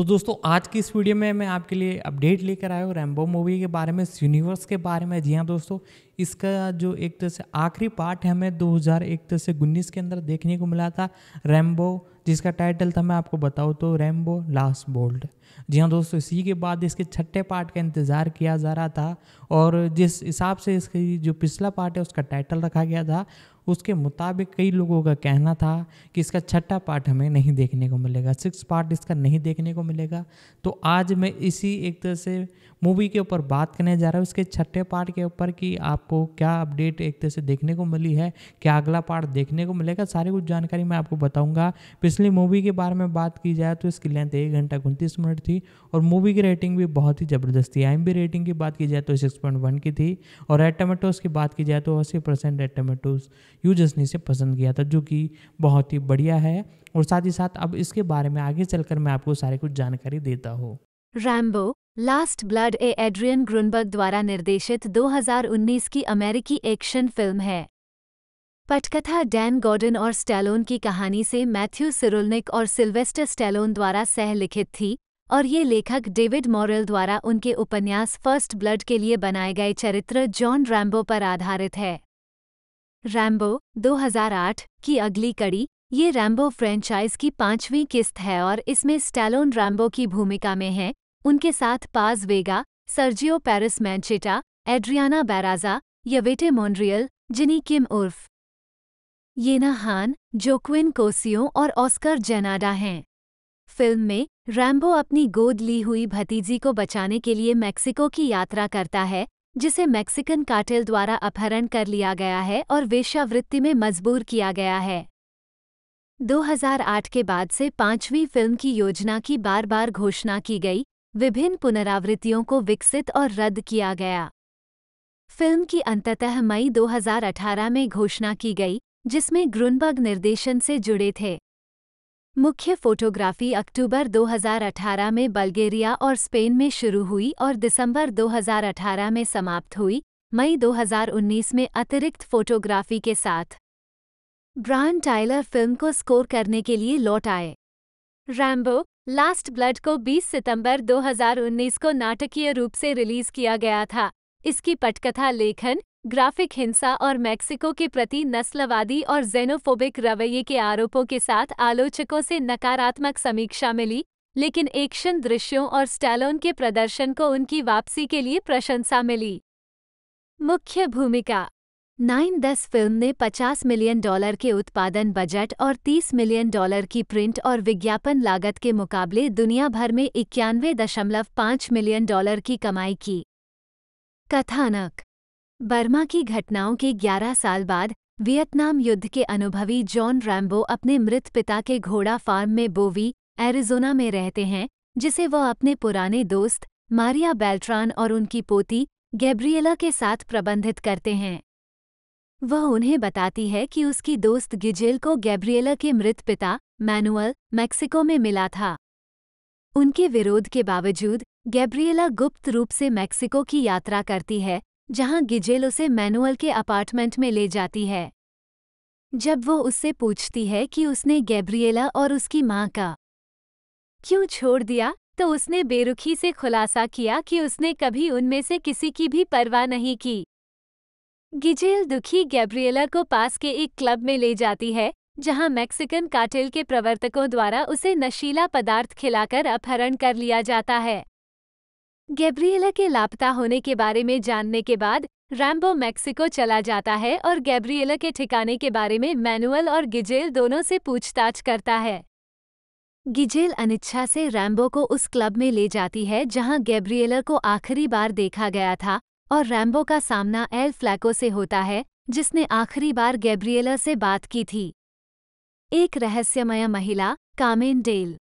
तो दोस्तों आज की इस वीडियो में मैं आपके लिए अपडेट लेकर आया हूँ रैम्बो मूवी के बारे में इस यूनिवर्स के बारे में जी हाँ दोस्तों इसका जो एक तरह से आखिरी पार्ट है हमें दो हज़ार एक तरह से उन्नीस के अंदर देखने को मिला था रैम्बो जिसका टाइटल था मैं आपको बताऊँ तो रैम्बो लास्ट बोल्ड जी हाँ दोस्तों इसी के बाद इसके छठे पार्ट का इंतज़ार किया जा रहा था और जिस हिसाब से इसकी जो पिछला पार्ट है उसका टाइटल रखा गया था उसके मुताबिक कई लोगों का कहना था कि इसका छठा पार्ट हमें नहीं देखने को मिलेगा सिक्स पार्ट इसका नहीं देखने को मिलेगा तो आज मैं इसी एक तरह से मूवी के ऊपर बात करने जा रहा हूँ इसके छठे पार्ट के ऊपर कि आपको क्या अपडेट एक तरह से देखने को मिली है क्या अगला पार्ट देखने को मिलेगा सारी कुछ जानकारी मैं आपको बताऊँगा पिछली मूवी के बारे में बात की जाए तो इसकी लेंथ एक घंटा उनतीस मिनट पॉइंट थी और मूवी की रेटिंग भी बहुत ही ज़बरदस्त थी आई रेटिंग की बात की जाए तो सिक्स पॉइंट वन की थी और एट टमेटोज़ की बात की जाए तो अस्सी परसेंट एट टमेटोज़ यूजर्स ने इसे पसंद किया था जो कि बहुत ही बढ़िया है और साथ ही साथ अब इसके बारे में आगे चलकर मैं आपको सारे कुछ जानकारी देता हूँ Rambo last Blood a Adrian Grunberg द्वारा निर्देशित 2019 की अमेरिकी एक्शन फिल्म है पटकथा डैन गॉर्डन और स्टेलोन की कहानी से मैथ्यू सिरुलनिक और सिल्वेस्टर स्टेलोन द्वारा सह लिखित थी और ये लेखक डेविड मॉरल द्वारा उनके उपन्यास फर्स्ट ब्लड के लिए बनाए गए चरित्र जॉन रैम्बो पर आधारित है रैम्बो 2008 की अगली कड़ी ये रैम्बो फ्रेंचाइज की पांचवीं किस्त है और इसमें स्टैलोन रैम्बो की भूमिका में हैं उनके साथ Paz Vega Sergio Peris Mencheta Adriana Barraza Yvette Monreal Genie Kim उर्फ येना हान जोक्विन कोसियो और ऑस्कर जेनाडा हैं फिल्म में रैम्बो अपनी गोद ली हुई भतीजी को बचाने के लिए मैक्सिको की यात्रा करता है जिसे मैक्सिकन कार्टेल द्वारा अपहरण कर लिया गया है और वेश्यावृत्ति में मजबूर किया गया है 2008 के बाद से पांचवीं फिल्म की योजना की बार बार घोषणा की गई विभिन्न पुनरावृत्तियों को विकसित और रद्द किया गया फिल्म की अंततः मई 2018 में घोषणा की गई जिसमें ग्रुनबर्ग निर्देशन से जुड़े थे मुख्य फोटोग्राफी अक्टूबर 2018 में बल्गेरिया और स्पेन में शुरू हुई और दिसंबर 2018 में समाप्त हुई मई 2019 में अतिरिक्त फोटोग्राफी के साथ ब्रांड टाइलर फिल्म को स्कोर करने के लिए लौट आए रैम्बो लास्ट ब्लड को 20 सितंबर 2019 को नाटकीय रूप से रिलीज किया गया था इसकी पटकथा लेखन ग्राफिक हिंसा और मैक्सिको के प्रति नस्लवादी और जेनोफोबिक रवैये के आरोपों के साथ आलोचकों से नकारात्मक समीक्षा मिली लेकिन एक्शन दृश्यों और स्टैलोन के प्रदर्शन को उनकी वापसी के लिए प्रशंसा मिली मुख्य भूमिका नाइन दस फिल्म ने 50 मिलियन डॉलर के उत्पादन बजट और 30 मिलियन डॉलर की प्रिंट और विज्ञापन लागत के मुकाबले दुनिया भर में इक्यानवे दशमलव पाँच मिलियन डॉलर की कमाई की कथानक बर्मा की घटनाओं के 11 साल बाद वियतनाम युद्ध के अनुभवी जॉन रैम्बो अपने मृत पिता के घोड़ा फार्म में बोवी एरिजोना में रहते हैं जिसे वह अपने पुराने दोस्त मारिया बेल्ट्रान और उनकी पोती गैब्रियला के साथ प्रबंधित करते हैं वह उन्हें बताती है कि उसकी दोस्त गिजेल को गैब्रियला के मृत पिता मैनुअल मैक्सिको में मिला था उनके विरोध के बावजूद गैब्रियला गुप्त रूप से मैक्सिको की यात्रा करती है जहां गिजेल उसे मैनुअल के अपार्टमेंट में ले जाती है जब वो उससे पूछती है कि उसने गैब्रिएला और उसकी माँ का क्यों छोड़ दिया तो उसने बेरुखी से खुलासा किया कि उसने कभी उनमें से किसी की भी परवाह नहीं की गिजेल दुखी गैब्रिएला को पास के एक क्लब में ले जाती है जहां मैक्सिकन काटिल के प्रवर्तकों द्वारा उसे नशीला पदार्थ खिलाकर अपहरण कर लिया जाता है गैब्रियला के लापता होने के बारे में जानने के बाद रैम्बो मैक्सिको चला जाता है और गैब्रियला के ठिकाने के बारे में मैनुअल और गिजेल दोनों से पूछताछ करता है गिजेल अनिच्छा से रैम्बो को उस क्लब में ले जाती है जहां गैब्रियला को आखिरी बार देखा गया था और रैम्बो का सामना एल फ्लैको से होता है जिसने आखिरी बार गैब्रियला से बात की थी एक रहस्यमय महिला कामेन डेल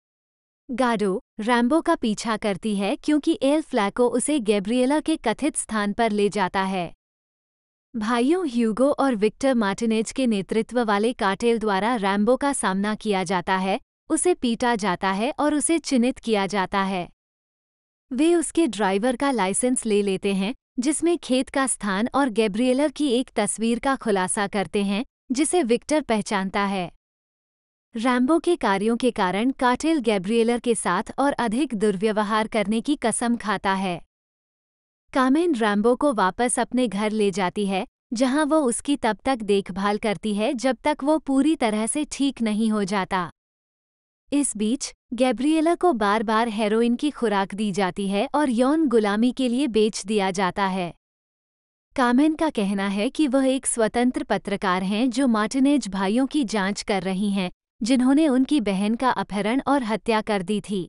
गाडो रैम्बो का पीछा करती है क्योंकि एल फ्लैको उसे गैब्रियला के कथित स्थान पर ले जाता है भाइयों ह्यूगो और विक्टर मार्टिनेज के नेतृत्व वाले काटेल द्वारा रैम्बो का सामना किया जाता है उसे पीटा जाता है और उसे चिन्हित किया जाता है वे उसके ड्राइवर का लाइसेंस ले लेते हैं जिसमें खेत का स्थान और गैब्रियलर की एक तस्वीर का खुलासा करते हैं जिसे विक्टर पहचानता है रैम्बो के कार्यों के कारण काटेल गैब्रियलर के साथ और अधिक दुर्व्यवहार करने की कसम खाता है कामेन रैम्बो को वापस अपने घर ले जाती है जहां वो उसकी तब तक देखभाल करती है जब तक वो पूरी तरह से ठीक नहीं हो जाता इस बीच गैब्रियला को बार बार हेरोइन की खुराक दी जाती है और यौन गुलामी के लिए बेच दिया जाता है कामेन का कहना है कि वह एक स्वतंत्र पत्रकार हैं जो मार्टिनेज भाइयों की जांच कर रही हैं जिन्होंने उनकी बहन का अपहरण और हत्या कर दी थी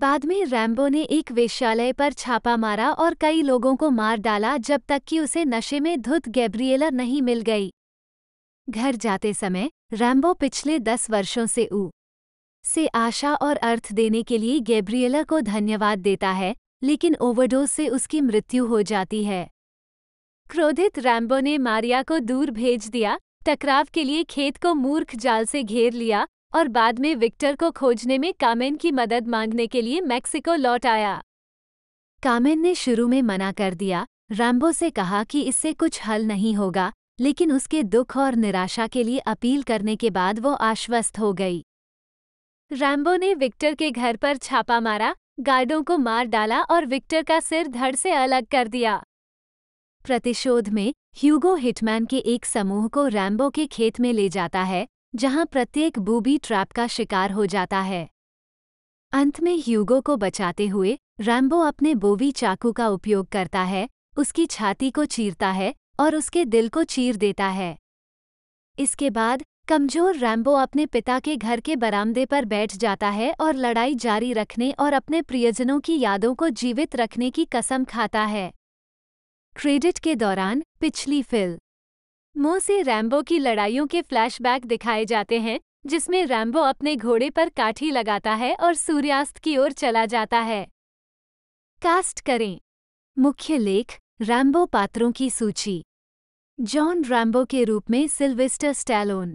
बाद में रैम्बो ने एक वेश्यालय पर छापा मारा और कई लोगों को मार डाला जब तक कि उसे नशे में धुत गैब्रिएला नहीं मिल गई घर जाते समय रैम्बो पिछले दस वर्षों से ऊ से आशा और अर्थ देने के लिए गैब्रिएला को धन्यवाद देता है लेकिन ओवरडोज से उसकी मृत्यु हो जाती है क्रोधित रैम्बो ने मारिया को दूर भेज दिया टकराव के लिए खेत को मूर्ख जाल से घेर लिया और बाद में विक्टर को खोजने में कामेन की मदद मांगने के लिए मैक्सिको लौट आया कामेन ने शुरू में मना कर दिया रैम्बो से कहा कि इससे कुछ हल नहीं होगा लेकिन उसके दुख और निराशा के लिए अपील करने के बाद वो आश्वस्त हो गई रैम्बो ने विक्टर के घर पर छापा मारा गार्डों को मार डाला और विक्टर का सिर धड़ से अलग कर दिया प्रतिशोध में ह्यूगो हिटमैन के एक समूह को रैम्बो के खेत में ले जाता है जहां प्रत्येक बूबी ट्रैप का शिकार हो जाता है अंत में ह्यूगो को बचाते हुए रैम्बो अपने बोवी चाकू का उपयोग करता है उसकी छाती को चीरता है और उसके दिल को चीर देता है इसके बाद कमजोर रैम्बो अपने पिता के घर के बरामदे पर बैठ जाता है और लड़ाई जारी रखने और अपने प्रियजनों की यादों को जीवित रखने की कसम खाता है क्रेडिट के दौरान पिछली फिल्म मुंह से रैम्बो की लड़ाइयों के फ्लैशबैक दिखाए जाते हैं जिसमें रैम्बो अपने घोड़े पर काठी लगाता है और सूर्यास्त की ओर चला जाता है कास्ट करें मुख्य लेख रैम्बो पात्रों की सूची जॉन रैम्बो के रूप में सिल्वेस्टर स्टैलोन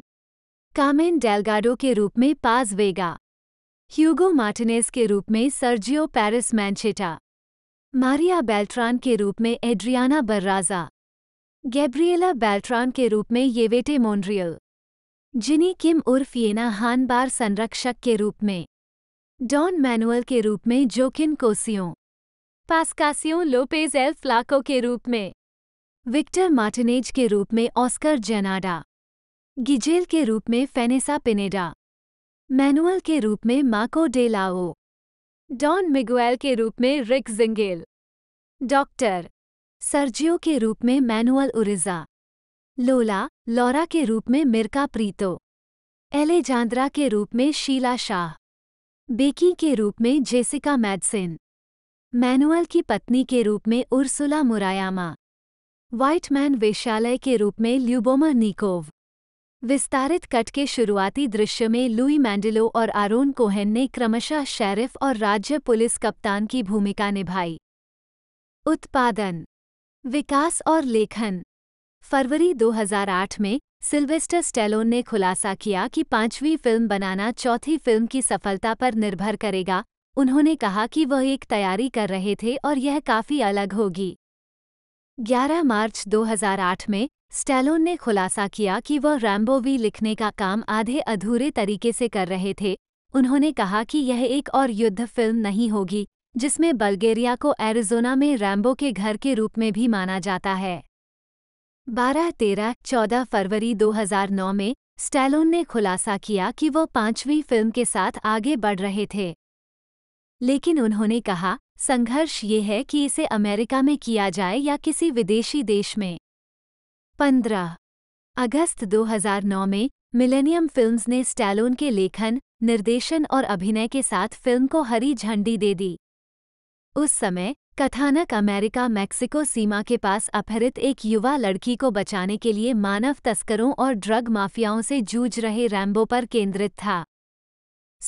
कामेन डेलगाडो के रूप में पाज वेगा ह्यूगो मार्टिनेस के रूप में Sergio Peris Mencheta Maria Beltran के रूप में एड्रियाना बर्राजा गैब्रिएला बेल्ट्रान के रूप में येवेटे मोन्ड्रियल जिनी किम उर्फ येना संरक्षक के रूप में डॉन मैनुअल के रूप में Joaquin Cosio Pascacio Lopez El Flaco के रूप में विक्टर मार्टिनेज के रूप में ऑस्कर जेनाडा गिजेल के रूप में फेनेसा पिनेडा मैनुअल के रूप में Marco de la O Don Miguel के रूप में रिक जिंगेल डॉक्टर सर्जियो के रूप में मैनुअल उरिजा लोला लौरा के रूप में मिर्का प्रीतो एलेजांद्रा के रूप में शीला शाह बेकी के रूप में जेसिका मैडसिन मैनुअल की पत्नी के रूप में उर्सुला मुरायामा व्हाइटमैन वेश्यालय के रूप में ल्यूबोमा निकोव विस्तारित कट के शुरुआती दृश्य में लुई मैंडिलो और आरोन कोहेन ने क्रमशः शेरिफ और राज्य पुलिस कप्तान की भूमिका निभाई उत्पादन विकास और लेखन फरवरी 2008 में सिल्वेस्टर स्टेलोन ने खुलासा किया कि पांचवी फिल्म बनाना चौथी फिल्म की सफलता पर निर्भर करेगा उन्होंने कहा कि वह एक तैयारी कर रहे थे और यह काफ़ी अलग होगी 11 मार्च 2008 में स्टैलोन ने खुलासा किया कि वह रैम्बोवी लिखने का काम आधे अधूरे तरीके से कर रहे थे उन्होंने कहा कि यह एक और युद्ध फिल्म नहीं होगी जिसमें बल्गेरिया को एरिजोना में रैम्बो के घर के रूप में भी माना जाता है बारह तेरह चौदह फरवरी 2009 में स्टैलोन ने खुलासा किया कि वो पांचवीं फिल्म के साथ आगे बढ़ रहे थे लेकिन उन्होंने कहा संघर्ष ये है कि इसे अमेरिका में किया जाए या किसी विदेशी देश में पंद्रह अगस्त 2009 में मिलेनियम फिल्म्स ने स्टैलोन के लेखन निर्देशन और अभिनय के साथ फिल्म को हरी झंडी दे दी उस समय कथानक अमेरिका मैक्सिको सीमा के पास अपहरित एक युवा लड़की को बचाने के लिए मानव तस्करों और ड्रग माफियाओं से जूझ रहे रैम्बो पर केंद्रित था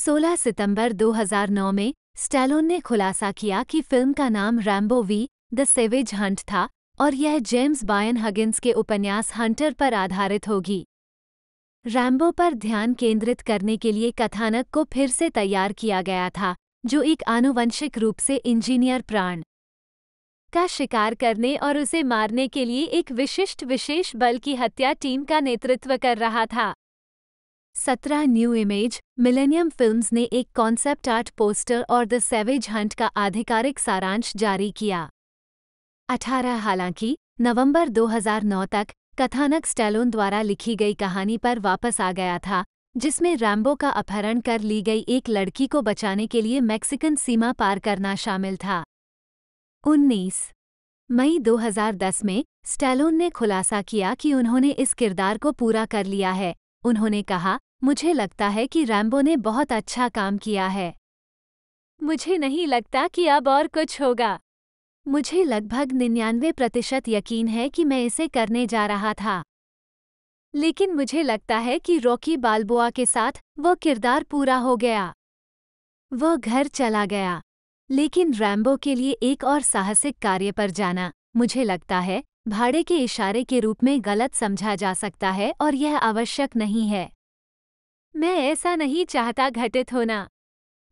16 सितंबर 2009 में स्टैलोन ने खुलासा किया कि फिल्म का नाम Rambo V the Savage Hunt था और यह जेम्स बायन हगिन्स के उपन्यास हंटर पर आधारित होगी रैम्बो पर ध्यान केंद्रित करने के लिए कथानक को फिर से तैयार किया गया था जो एक आनुवंशिक रूप से इंजीनियर प्राण का शिकार करने और उसे मारने के लिए एक विशिष्ट विशेष बल की हत्या टीम का नेतृत्व कर रहा था सत्रह न्यू इमेज मिलेनियम फिल्म्स ने एक कॉन्सेप्ट आर्ट पोस्टर और द सेवेज हंट का आधिकारिक सारांश जारी किया 18 हालांकि नवंबर 2009 तक कथानक स्टैलोन द्वारा लिखी गई कहानी पर वापस आ गया था जिसमें रैम्बो का अपहरण कर ली गई एक लड़की को बचाने के लिए मैक्सिकन सीमा पार करना शामिल था 19 मई 2010 में स्टैलोन ने खुलासा किया कि उन्होंने इस किरदार को पूरा कर लिया है उन्होंने कहा मुझे लगता है कि रैम्बो ने बहुत अच्छा काम किया है मुझे नहीं लगता कि अब और कुछ होगा मुझे लगभग निन्यानवे प्रतिशत यकीन है कि मैं इसे करने जा रहा था लेकिन मुझे लगता है कि रॉकी बालबोआ के साथ वह किरदार पूरा हो गया वह घर चला गया लेकिन रैम्बो के लिए एक और साहसिक कार्य पर जाना मुझे लगता है भाड़े के इशारे के रूप में गलत समझा जा सकता है और यह आवश्यक नहीं है मैं ऐसा नहीं चाहता घटित होना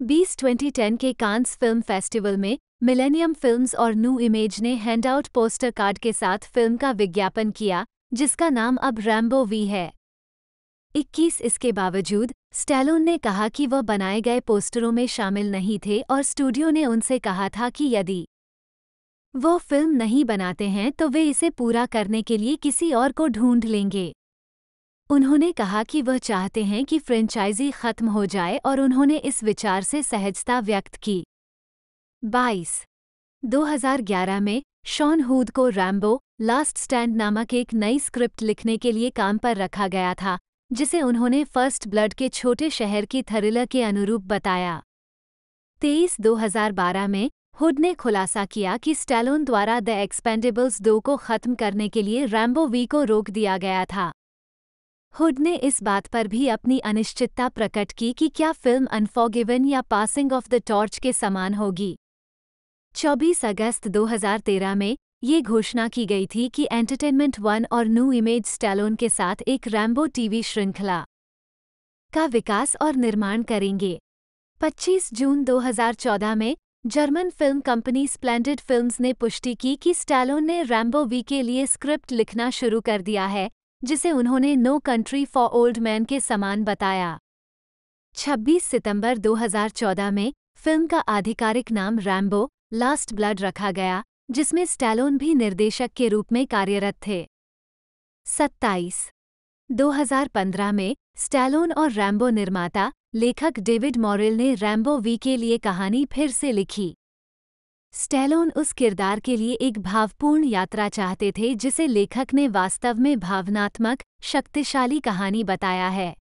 बीस ट्वेंटी टेन के कांस फिल्म फेस्टिवल में मिलेनियम फिल्म्स और न्यू इमेज ने हैंडआउट पोस्टर कार्ड के साथ फिल्म का विज्ञापन किया जिसका नाम अब रैम्बो वी है 21 इसके बावजूद स्टैलोन ने कहा कि वह बनाए गए पोस्टरों में शामिल नहीं थे और स्टूडियो ने उनसे कहा था कि यदि वो फिल्म नहीं बनाते हैं तो वे इसे पूरा करने के लिए किसी और को ढूंढ लेंगे उन्होंने कहा कि वह चाहते हैं कि फ्रेंचाइजी खत्म हो जाए और उन्होंने इस विचार से सहजता व्यक्त की 22. 2011 में शॉन हूद को रैम्बो लास्ट स्टैंड नामक एक नई स्क्रिप्ट लिखने के लिए काम पर रखा गया था जिसे उन्होंने फर्स्ट ब्लड के छोटे शहर की थरिलर के अनुरूप बताया 23 2012 में हुड ने खुलासा किया कि स्टैलोन द्वारा द एक्सपेंडेबल्स दो को खत्म करने के लिए रैम्बो वी को रोक दिया गया था हुड ने इस बात पर भी अपनी अनिश्चितता प्रकट की कि क्या फिल्म अनफॉगिवन या पासिंग ऑफ द टॉर्च के समान होगी 24 अगस्त 2013 में ये घोषणा की गई थी कि एंटरटेनमेंट वन और न्यू इमेज स्टैलोन के साथ एक रैम्बो टीवी श्रृंखला का विकास और निर्माण करेंगे 25 जून 2014 में German film company Splendid Films ने पुष्टि की कि स्टैलोन ने रैम्बो वी के लिए स्क्रिप्ट लिखना शुरू कर दिया है जिसे उन्होंने No Country for Old Man के समान बताया 26 सितंबर 2014 में फिल्म का आधिकारिक नाम रैम्बो लास्ट ब्लड रखा गया जिसमें स्टैलोन भी निर्देशक के रूप में कार्यरत थे 27 2015 में स्टैलोन और रैम्बो निर्माता लेखक डेविड मॉरेल ने रैम्बो वी के लिए कहानी फिर से लिखी स्टेलोन उस किरदार के लिए एक भावपूर्ण यात्रा चाहते थे जिसे लेखक ने वास्तव में भावनात्मक शक्तिशाली कहानी बताया है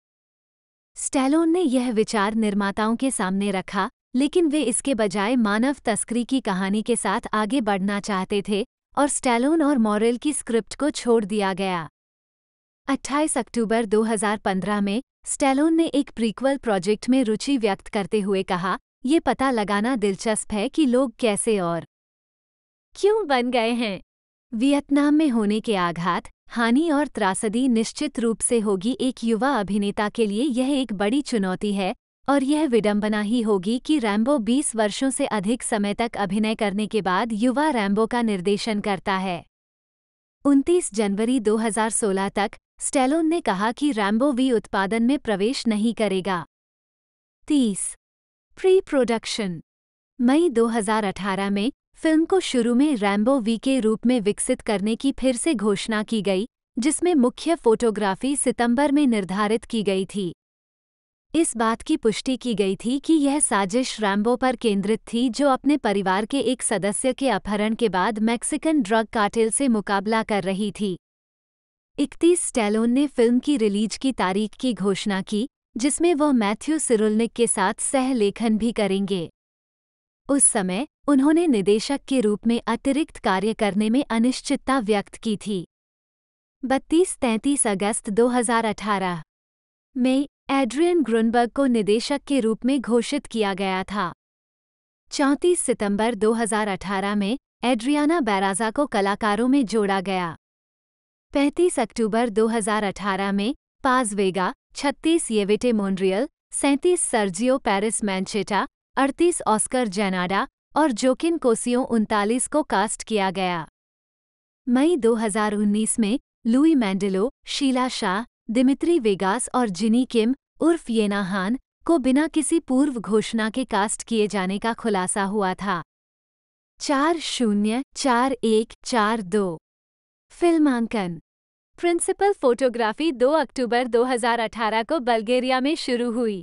स्टेलोन ने यह विचार निर्माताओं के सामने रखा लेकिन वे इसके बजाय मानव तस्करी की कहानी के साथ आगे बढ़ना चाहते थे और स्टेलोन और मॉरेल की स्क्रिप्ट को छोड़ दिया गया 28 अक्टूबर 2015 में स्टेलोन ने एक प्रीक्वल प्रोजेक्ट में रुचि व्यक्त करते हुए कहा ये पता लगाना दिलचस्प है कि लोग कैसे और क्यों बन गए हैं वियतनाम में होने के आघात हानि और त्रासदी निश्चित रूप से होगी एक युवा अभिनेता के लिए यह एक बड़ी चुनौती है और यह विडंबना ही होगी कि रैम्बो 20 वर्षों से अधिक समय तक अभिनय करने के बाद युवा रैम्बो का निर्देशन करता है 29 जनवरी 2016 तक स्टेलोन ने कहा कि रैम्बो वी उत्पादन में प्रवेश नहीं करेगा तीस प्री प्रोडक्शन मई 2018 में फिल्म को शुरू में रैम्बो वी के रूप में विकसित करने की फिर से घोषणा की गई जिसमें मुख्य फोटोग्राफी सितंबर में निर्धारित की गई थी इस बात की पुष्टि की गई थी कि यह साजिश रैम्बो पर केंद्रित थी जो अपने परिवार के एक सदस्य के अपहरण के बाद मैक्सिकन ड्रग कार्टेल से मुकाबला कर रही थी इकतीस स्टैलोन ने फिल्म की रिलीज की तारीख की घोषणा की जिसमें वह मैथ्यू सिरुलनिक के साथ सहलेखन भी करेंगे उस समय उन्होंने निदेशक के रूप में अतिरिक्त कार्य करने में अनिश्चितता व्यक्त की थी बत्तीस तैंतीस अगस्त 2018 में एड्रियन ग्रुनबर्ग को निदेशक के रूप में घोषित किया गया था चौंतीस सितंबर 2018 में एड्रियाना बैराजा को कलाकारों में जोड़ा गया 35 अक्टूबर 2018 में पाजवेगा छत्तीस येविटे मोन्ड्रियल सैंतीस सर्जियो पेरिस मैंचेटा अड़तीस ऑस्कर जेनाडा और जोकिन कोसियो उनतालीस को कास्ट किया गया मई 2019 में Louis Mandylor Sheila Shah Dimitri Vegas और जिनी किम उर्फ येनाहान को बिना किसी पूर्व घोषणा के कास्ट किए जाने का खुलासा हुआ था चार शून्य चार एक चार दो फिल्मांकन प्रिंसिपल फोटोग्राफी 2 अक्टूबर 2018 को बल्गेरिया में शुरू हुई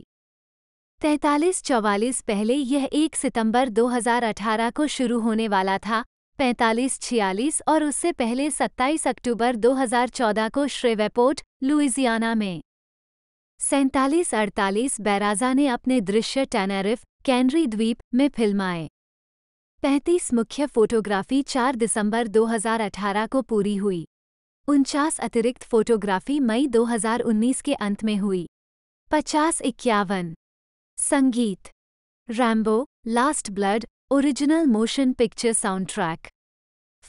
तैतालीस चौवालीस पहले यह 1 सितंबर 2018 को शुरू होने वाला था पैंतालीस छियालीस और उससे पहले 27 अक्टूबर 2014 को श्रेवेपोर्ट लुइजियाना में सैंतालीस अड़तालीस बैराजा ने अपने दृश्य टैनरिफ कैनरी द्वीप में फिल्माए पैंतीस मुख्य फोटोग्राफी 4 दिसंबर 2018 को पूरी हुई उनचास अतिरिक्त फोटोग्राफी मई 2019 के अंत में हुई पचास इक्यावन संगीत Rambo last blood original motion picture soundtrack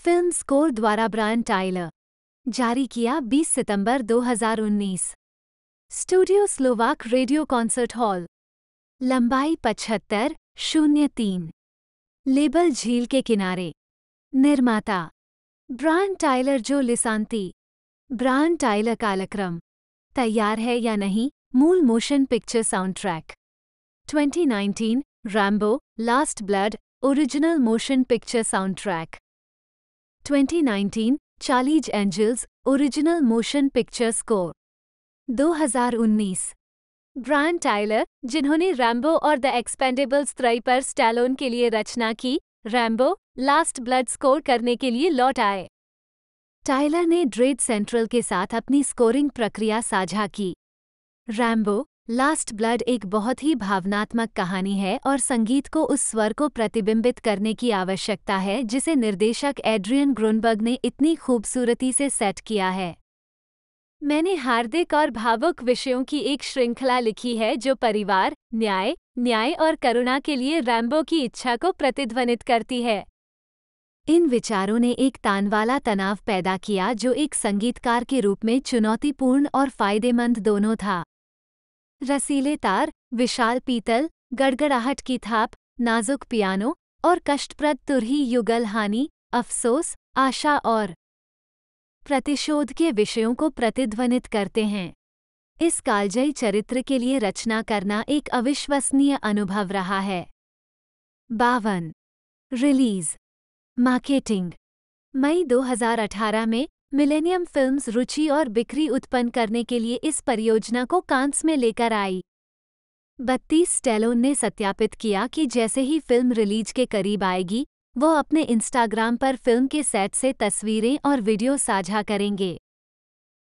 film score द्वारा ब्रायन टाइलर जारी किया 20 सितंबर 2019 studio Slovak radio concert hall लंबाई पचहत्तर शून्य तीन लेबल झील के किनारे निर्माता ब्रांड टाइलर जो लिसांती ब्रांड टाइलर कालक्रम तैयार है या नहीं मूल motion picture sound track 2019 Rambo last blood original motion picture sound track 2019 Charlie's angels original motion picture score 2019 Brian Tyler जिन्होंने रैम्बो और द एक्सपेंडेबल्स त्रय पर स्टैलोन के लिए रचना की रैम्बो लास्ट ब्लड स्कोर करने के लिए लौट आए टाइलर ने ड्रेड सेंट्रल के साथ अपनी स्कोरिंग प्रक्रिया साझा की रैम्बो लास्ट ब्लड एक बहुत ही भावनात्मक कहानी है और संगीत को उस स्वर को प्रतिबिंबित करने की आवश्यकता है जिसे निर्देशक एड्रियन ग्रुनबर्ग ने इतनी खूबसूरती से सेट किया है मैंने हार्दिक और भावुक विषयों की एक श्रृंखला लिखी है जो परिवार न्याय न्याय और करुणा के लिए रैम्बो की इच्छा को प्रतिध्वनित करती है इन विचारों ने एक तानवाला तनाव पैदा किया जो एक संगीतकार के रूप में चुनौतीपूर्ण और फायदेमंद दोनों था रसीले तार विशाल पीतल गड़गड़ाहट की थाप नाजुक पियानो और कष्टप्रद तुरही युगल हानि अफसोस आशा और प्रतिशोध के विषयों को प्रतिध्वनित करते हैं इस कालजयी चरित्र के लिए रचना करना एक अविश्वसनीय अनुभव रहा है बावन रिलीज मार्केटिंग मई 2018 में मिलेनियम फिल्म्स रुचि और बिक्री उत्पन्न करने के लिए इस परियोजना को कांस में लेकर आई बत्तीस स्टेलोन ने सत्यापित किया कि जैसे ही फिल्म रिलीज के करीब आएगी वो अपने इंस्टाग्राम पर फिल्म के सेट से तस्वीरें और वीडियो साझा करेंगे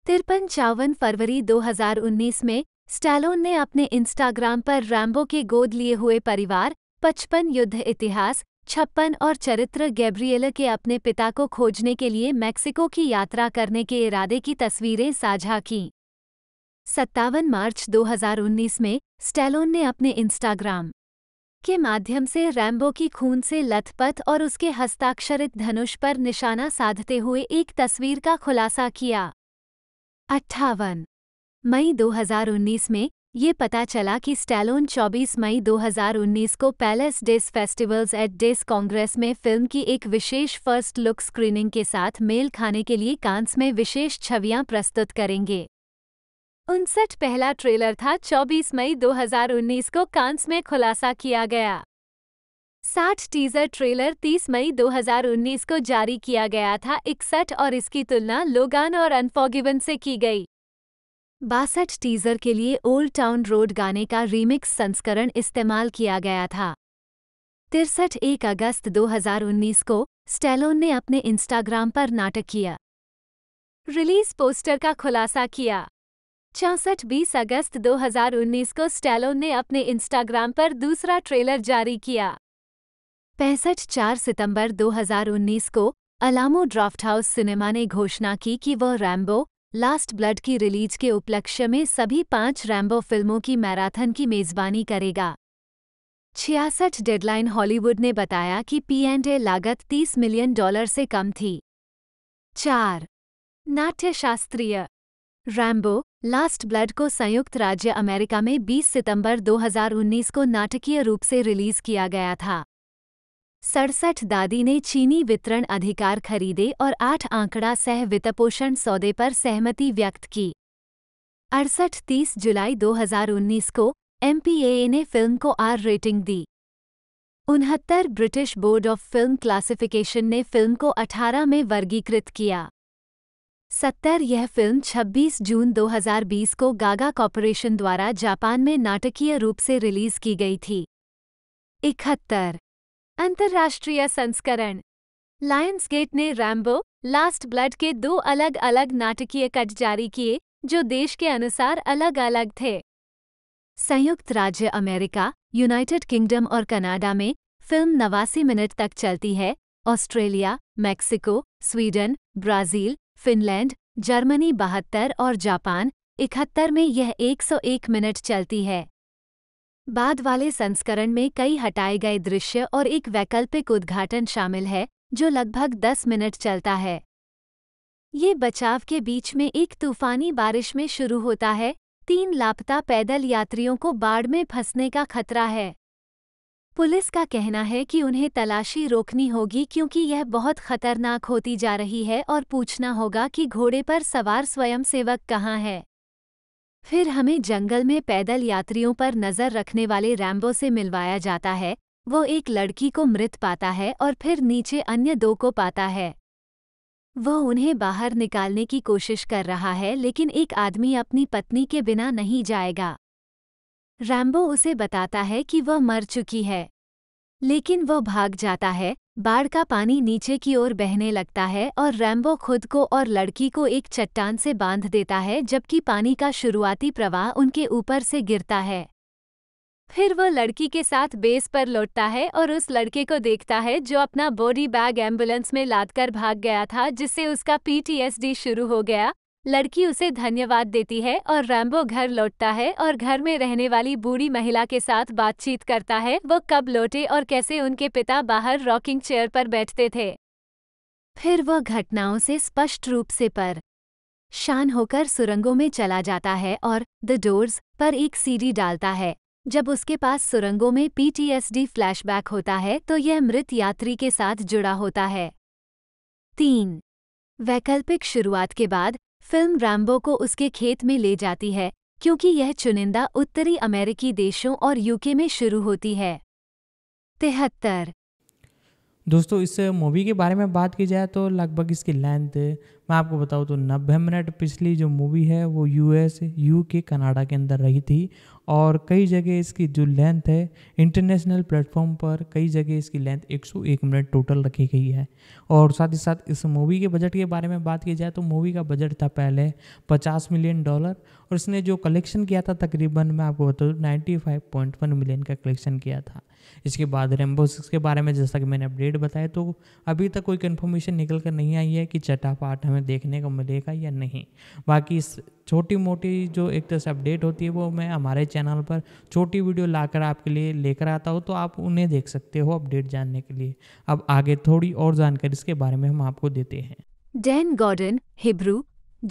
तिरपन चावन फरवरी 2019 में स्टैलोन ने अपने इंस्टाग्राम पर रैम्बो के गोद लिए हुए परिवार पचपन युद्ध इतिहास छप्पन और चरित्र गैब्रियल के अपने पिता को खोजने के लिए मैक्सिको की यात्रा करने के इरादे की तस्वीरें साझा की सत्तावन मार्च 2019 में स्टेलोन ने अपने इंस्टाग्राम के माध्यम से रैम्बो की खून से लथपथ और उसके हस्ताक्षरित धनुष पर निशाना साधते हुए एक तस्वीर का खुलासा किया अट्ठावन मई 2019 में ये पता चला कि स्टैलोन 24 मई 2019 को Palais des Festivals et des Congrès में फिल्म की एक विशेष फर्स्ट लुक स्क्रीनिंग के साथ मेल खाने के लिए कांस में विशेष छवियां प्रस्तुत करेंगे उनसठ पहला ट्रेलर था 24 मई 2019 को कांस में खुलासा किया गया साठ टीजर ट्रेलर 30 मई 2019 को जारी किया गया था इकसठ और इसकी तुलना लोगान और अनफॉगिवन से की गई बासठ टीजर के लिए ओल्ड टाउन रोड गाने का रीमिक्स संस्करण इस्तेमाल किया गया था तिरसठ एक अगस्त 2019 को स्टेलोन ने अपने इंस्टाग्राम पर नाटक किया रिलीज पोस्टर का खुलासा किया चौंसठ बीस अगस्त 2019 को स्टेलोन ने अपने इंस्टाग्राम पर दूसरा ट्रेलर जारी किया पैंसठ चार सितंबर 2019 को अलामो ड्राफ्ट हाउस सिनेमा ने घोषणा की कि वह रैम्बो लास्ट ब्लड की रिलीज के उपलक्ष्य में सभी पांच रैम्बो फिल्मों की मैराथन की मेजबानी करेगा छियासठ डेडलाइन हॉलीवुड ने बताया कि पी एंड ए लागत 30 मिलियन डॉलर से कम थी चार नाट्य शास्त्रीय रैम्बो लास्ट ब्लड को संयुक्त राज्य अमेरिका में 20 सितंबर 2019 को नाटकीय रूप से रिलीज किया गया था सड़सठ दादी ने चीनी वितरण अधिकार खरीदे और आठ आंकड़ा सह वित्तपोषण सौदे पर सहमति व्यक्त की अड़सठ तीस जुलाई 2019 को एमपीएए ने फिल्म को आर रेटिंग दी उनहत्तर British board of film classification ने फिल्म को 18 में वर्गीकृत किया सत्तर यह फिल्म 26 जून 2020 को गागा कॉरपोरेशन द्वारा जापान में नाटकीय रूप से रिलीज की गई थी इकहत्तर अंतर्राष्ट्रीय संस्करण लायंस गेट ने रैम्बो लास्ट ब्लड के दो अलग अलग नाटकीय कट जारी किए जो देश के अनुसार अलग अलग थे संयुक्त राज्य अमेरिका यूनाइटेड किंगडम और कनाडा में फिल्म नवासी मिनट तक चलती है Australia Mexico Sweden Brazil Finland Germany बहत्तर और जापान इकहत्तर में यह 101 मिनट चलती है बाद वाले संस्करण में कई हटाए गए दृश्य और एक वैकल्पिक उद्घाटन शामिल है जो लगभग 10 मिनट चलता है ये बचाव के बीच में एक तूफानी बारिश में शुरू होता है तीन लापता पैदल यात्रियों को बाढ़ में फंसने का खतरा है पुलिस का कहना है कि उन्हें तलाशी रोकनी होगी क्योंकि यह बहुत खतरनाक होती जा रही है और पूछना होगा कि घोड़े पर सवार स्वयंसेवक कहाँ है फिर हमें जंगल में पैदल यात्रियों पर नज़र रखने वाले रैम्बो से मिलवाया जाता है वो एक लड़की को मृत पाता है और फिर नीचे अन्य दो को पाता है वो उन्हें बाहर निकालने की कोशिश कर रहा है लेकिन एक आदमी अपनी पत्नी के बिना नहीं जाएगा रैम्बो उसे बताता है कि वह मर चुकी है लेकिन वह भाग जाता है बाढ़ का पानी नीचे की ओर बहने लगता है और रैम्बो खुद को और लड़की को एक चट्टान से बांध देता है जबकि पानी का शुरुआती प्रवाह उनके ऊपर से गिरता है फिर वह लड़की के साथ बेस पर लौटता है और उस लड़के को देखता है जो अपना बॉडी बैग एम्बुलेंस में लादकर भाग गया था जिससे उसका पीटीएसडी शुरू हो गया लड़की उसे धन्यवाद देती है और रैम्बो घर लौटता है और घर में रहने वाली बूढ़ी महिला के साथ बातचीत करता है वो कब लौटे और कैसे उनके पिता बाहर रॉकिंग चेयर पर बैठते थे फिर वह घटनाओं से स्पष्ट रूप से पर शान होकर सुरंगों में चला जाता है और द डोर्स पर एक सीडी डालता है जब उसके पास सुरंगों में पीटीएसडी फ्लैशबैक होता है तो यह मृत यात्री के साथ जुड़ा होता है तीन वैकल्पिक शुरुआत के बाद फिल्म रैम्बो को उसके खेत में ले जाती है क्योंकि यह चुनिंदा उत्तरी अमेरिकी देशों और यूके में शुरू होती है तिहत्तर दोस्तों इस मूवी के बारे में बात की जाए तो लगभग इसकी लेंथ मैं आपको बताऊँ तो नब्बे मिनट पिछली जो मूवी है वो यूएस यू के कनाडा के अंदर रही थी और कई जगह इसकी जो लेंथ है इंटरनेशनल प्लेटफॉर्म पर कई जगह इसकी लेंथ 101 मिनट टोटल रखी गई है और साथ ही साथ इस मूवी के बजट के बारे में बात की जाए तो मूवी का बजट था पहले 50 मिलियन डॉलर और इसने जो कलेक्शन किया था तकरीबन मैं आपको बताऊँ नाइन्टी मिलियन का कलेक्शन किया था इसके बाद रेमबो सिक्स के बारे में जैसा कि मैंने अपडेट बताया तो अभी तक कोई कन्फर्मेशन निकल कर नहीं आई है कि चटा पार्ट हमें देखने को मिलेगा या नहीं बाकी इस छोटी मोटी जो एक तरह से अपडेट होती है वो मैं हमारे चैनल पर छोटी वीडियो लाकर आपके लिए लेकर आता हूँ तो आप उन्हें देख सकते हो अपडेट जानने के लिए अब आगे थोड़ी और जानकारी इसके बारे में हम आपको देते हैं डैन गॉर्डन हिब्रू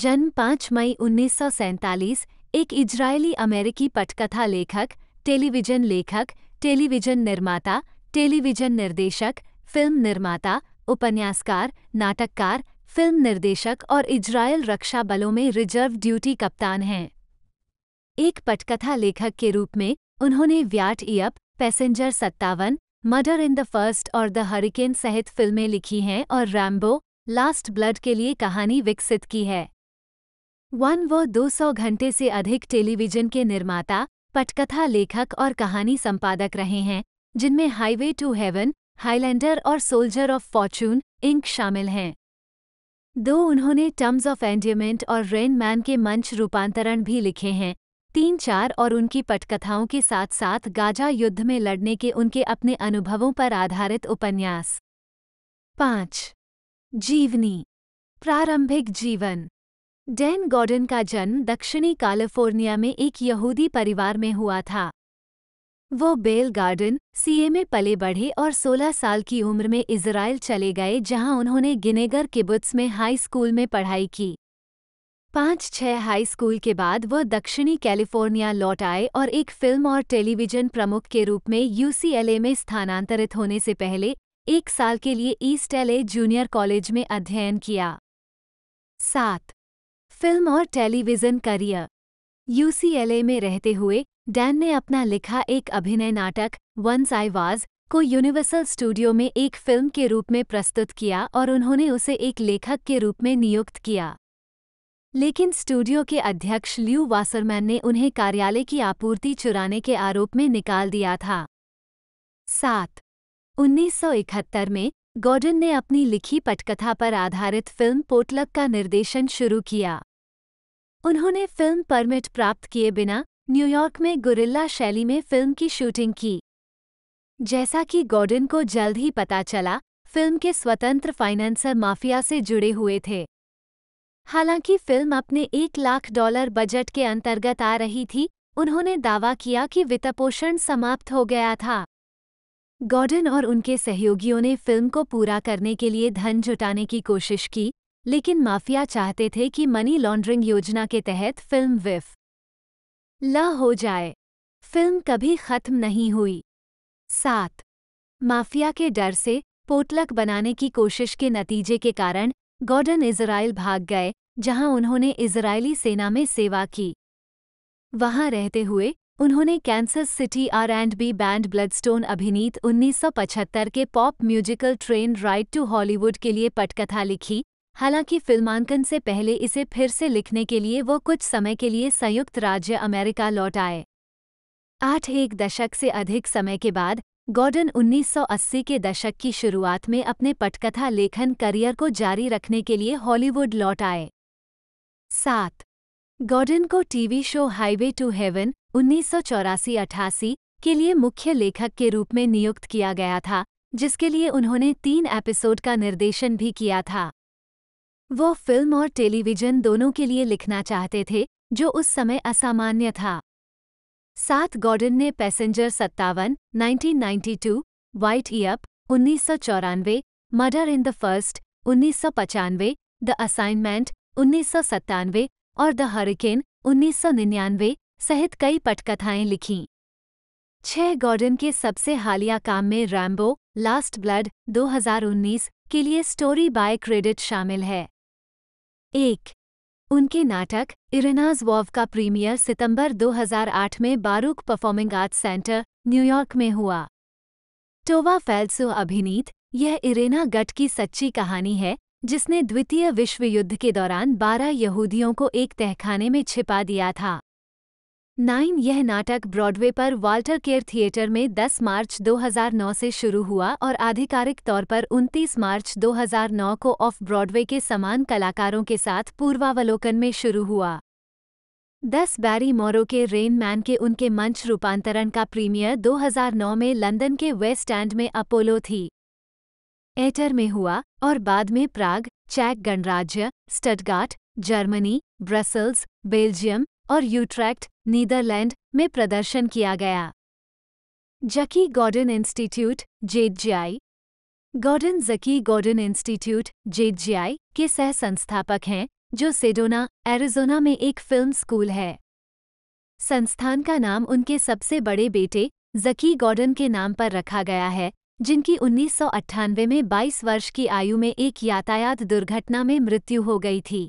जन्म पाँच मई उन्नीस एक इजरायली अमेरिकी पटकथा लेखक टेलीविजन लेखक टेलीविजन निर्माता टेलीविजन निर्देशक फिल्म निर्माता उपन्यासकार नाटककार फिल्म निर्देशक और इजरायल रक्षा बलों में रिजर्व ड्यूटी कप्तान हैं एक पटकथा लेखक के रूप में उन्होंने व्याट इयप पैसेंजर सत्तावन मर्डर इन द फर्स्ट और द हरिकेन सहित फिल्में लिखी हैं और रैम्बो लास्ट ब्लड के लिए कहानी विकसित की है वन व 200 घंटे से अधिक टेलीविजन के निर्माता पटकथा लेखक और कहानी संपादक रहे हैं जिनमें हाईवे टू हेवन हाईलैंडर और सोल्जर ऑफ फॉर्चून इंक शामिल हैं दो उन्होंने टर्म्स ऑफ एंडियमेंट और रेन मैन के मंच रूपांतरण भी लिखे हैं तीन चार और उनकी पटकथाओं के साथ साथ गाजा युद्ध में लड़ने के उनके अपने अनुभवों पर आधारित उपन्यास पाँच जीवनी प्रारंभिक जीवन डेन गॉर्डन का जन्म दक्षिणी कैलिफोर्निया में एक यहूदी परिवार में हुआ था वो बेल गार्डन सीए में पले बढ़े और 16 साल की उम्र में इजराइल चले गए जहां उन्होंने गिनेगर किबुत्स में हाई स्कूल में पढ़ाई की पाँच छः हाई स्कूल के बाद वह दक्षिणी कैलिफोर्निया लौट आए और एक फिल्म और टेलीविजन प्रमुख के रूप में यूसीएलए में स्थानांतरित होने से पहले एक साल के लिए ईस्ट एलए जूनियर कॉलेज में अध्ययन किया सात फिल्म और टेलीविज़न करियर यूसीएलए में रहते हुए डैन ने अपना लिखा एक अभिनय नाटक वंस आई वाज को यूनिवर्सल स्टूडियो में एक फिल्म के रूप में प्रस्तुत किया और उन्होंने उसे एक लेखक के रूप में नियुक्त किया लेकिन स्टूडियो के अध्यक्ष ल्यू वासरमैन ने उन्हें कार्यालय की आपूर्ति चुराने के आरोप में निकाल दिया था सात 1971 में गॉर्डन ने अपनी लिखी पटकथा पर आधारित फिल्म पोटलक का निर्देशन शुरू किया उन्होंने फिल्म परमिट प्राप्त किए बिना न्यूयॉर्क में गुरिल्ला शैली में फिल्म की शूटिंग की जैसा कि गॉर्डन को जल्द ही पता चला फिल्म के स्वतंत्र फाइनेंसर माफिया से जुड़े हुए थे हालांकि फिल्म अपने एक लाख डॉलर बजट के अंतर्गत आ रही थी उन्होंने दावा किया कि वित्तपोषण समाप्त हो गया था गॉर्डन और उनके सहयोगियों ने फिल्म को पूरा करने के लिए धन जुटाने की कोशिश की लेकिन माफिया चाहते थे कि मनी लॉन्ड्रिंग योजना के तहत फिल्म विफ ल हो जाए फिल्म कभी खत्म नहीं हुई सात माफिया के डर से पोटलक बनाने की कोशिश के नतीजे के कारण गॉर्डन इजराइल भाग गए जहां उन्होंने इजरायली सेना में सेवा की वहां रहते हुए उन्होंने Kansas City R and B band Bloodstone अभिनीत 1975 के pop musical train ride to Hollywood के लिए पटकथा लिखी हालांकि फिल्मांकन से पहले इसे फिर से लिखने के लिए वो कुछ समय के लिए संयुक्त राज्य अमेरिका लौट आए आठ एक दशक से अधिक समय के बाद गॉर्डन 1980 के दशक की शुरुआत में अपने पटकथा लेखन करियर को जारी रखने के लिए हॉलीवुड लौट आए सात गॉर्डन को TV show highway to heaven उन्नीस सौ के लिए मुख्य लेखक के रूप में नियुक्त किया गया था जिसके लिए उन्होंने तीन एपिसोड का निर्देशन भी किया था वो फिल्म और टेलीविजन दोनों के लिए लिखना चाहते थे जो उस समय असामान्य था साथ गॉर्डन ने पैसेंजर सत्तावन 1992, वाइट ईअप उन्नीस मर्डर इन द फर्स्ट उन्नीस द असाइनमेंट उन्नीस और द हरिकेन उन्नीस सहित कई पटकथाएं लिखीं छह गॉर्डन के सबसे हालिया काम में रैम्बो लास्ट ब्लड 2019 के लिए स्टोरी बाय क्रेडिट शामिल है एक उनके नाटक इरेनाज वॉव का प्रीमियर सितंबर 2008 में Baruch performing arts centre New York में हुआ टोवा फेल्सो अभिनीत यह इरेना गट की सच्ची कहानी है जिसने द्वितीय विश्व युद्ध के दौरान बारह यहूदियों को एक तहखाने में छिपा दिया था नाइन यह नाटक ब्रॉडवे पर वाल्टर केयर थिएटर में 10 मार्च 2009 से शुरू हुआ और आधिकारिक तौर पर 29 मार्च 2009 को ऑफ ब्रॉडवे के समान कलाकारों के साथ पूर्वावलोकन में शुरू हुआ दस बैरी मोरो के रेन मैन के उनके मंच रूपांतरण का प्रीमियर 2009 में लंदन के वेस्ट एंड में अपोलो थी एटर में हुआ और बाद में प्राग चैक गणराज्य स्टटगाट जर्मनी ब्रसल्स बेल्जियम और यूट्रैक्ट नीदरलैंड में प्रदर्शन किया गया Zaki Gordon institute ZGI Gordon Zaki Gordon institute ZGI के सह संस्थापक हैं जो सेडोना एरिजोना में एक फिल्म स्कूल है संस्थान का नाम उनके सबसे बड़े बेटे जकी गॉर्डन के नाम पर रखा गया है जिनकी उन्नीस में 22 वर्ष की आयु में एक यातायात दुर्घटना में मृत्यु हो गई थी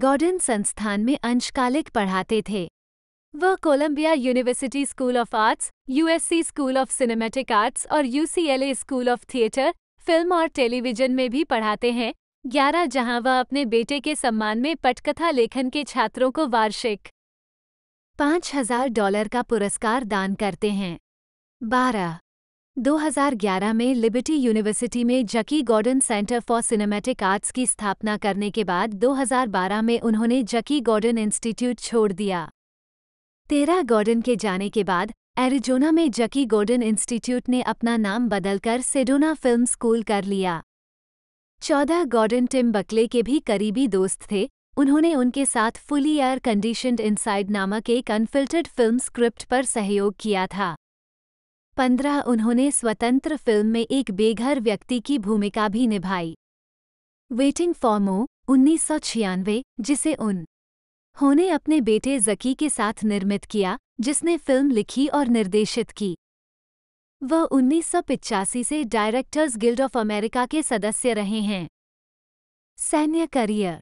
गॉर्डन संस्थान में अंशकालिक पढ़ाते थे वह Columbia university school of arts USC school of cinematic arts और UCLA school of theatre film और टेलीविजन में भी पढ़ाते हैं ग्यारह जहां वह अपने बेटे के सम्मान में पटकथा लेखन के छात्रों को वार्षिक पाँच हजार डॉलर का पुरस्कार दान करते हैं बारह 2011 में लिबर्टी यूनिवर्सिटी में Zaki Gordon centre for cinematic arts की स्थापना करने के बाद 2012 में उन्होंने जकी गॉर्डन इंस्टीट्यूट छोड़ दिया तेरह गॉर्डन के जाने के बाद एरिजोना में जकी गॉर्डन इंस्टीट्यूट ने अपना नाम बदलकर सेडोना फिल्म स्कूल कर लिया चौदह गॉर्डन टिम बकले के भी करीबी दोस्त थे उन्होंने उनके साथ फुली एयर कंडीशनड इनसाइड नामक एक अनफिल्टर्ड फिल्म स्क्रिप्ट पर सहयोग किया था पंद्रह उन्होंने स्वतंत्र फिल्म में एक बेघर व्यक्ति की भूमिका भी निभाई वेटिंग उन्नीस सौ उन्नीस जिसे उन होने अपने बेटे जकी के साथ निर्मित किया जिसने फिल्म लिखी और निर्देशित की वह उन्नीस से डायरेक्टर्स गिल्ड ऑफ अमेरिका के सदस्य रहे हैं सैन्य करियर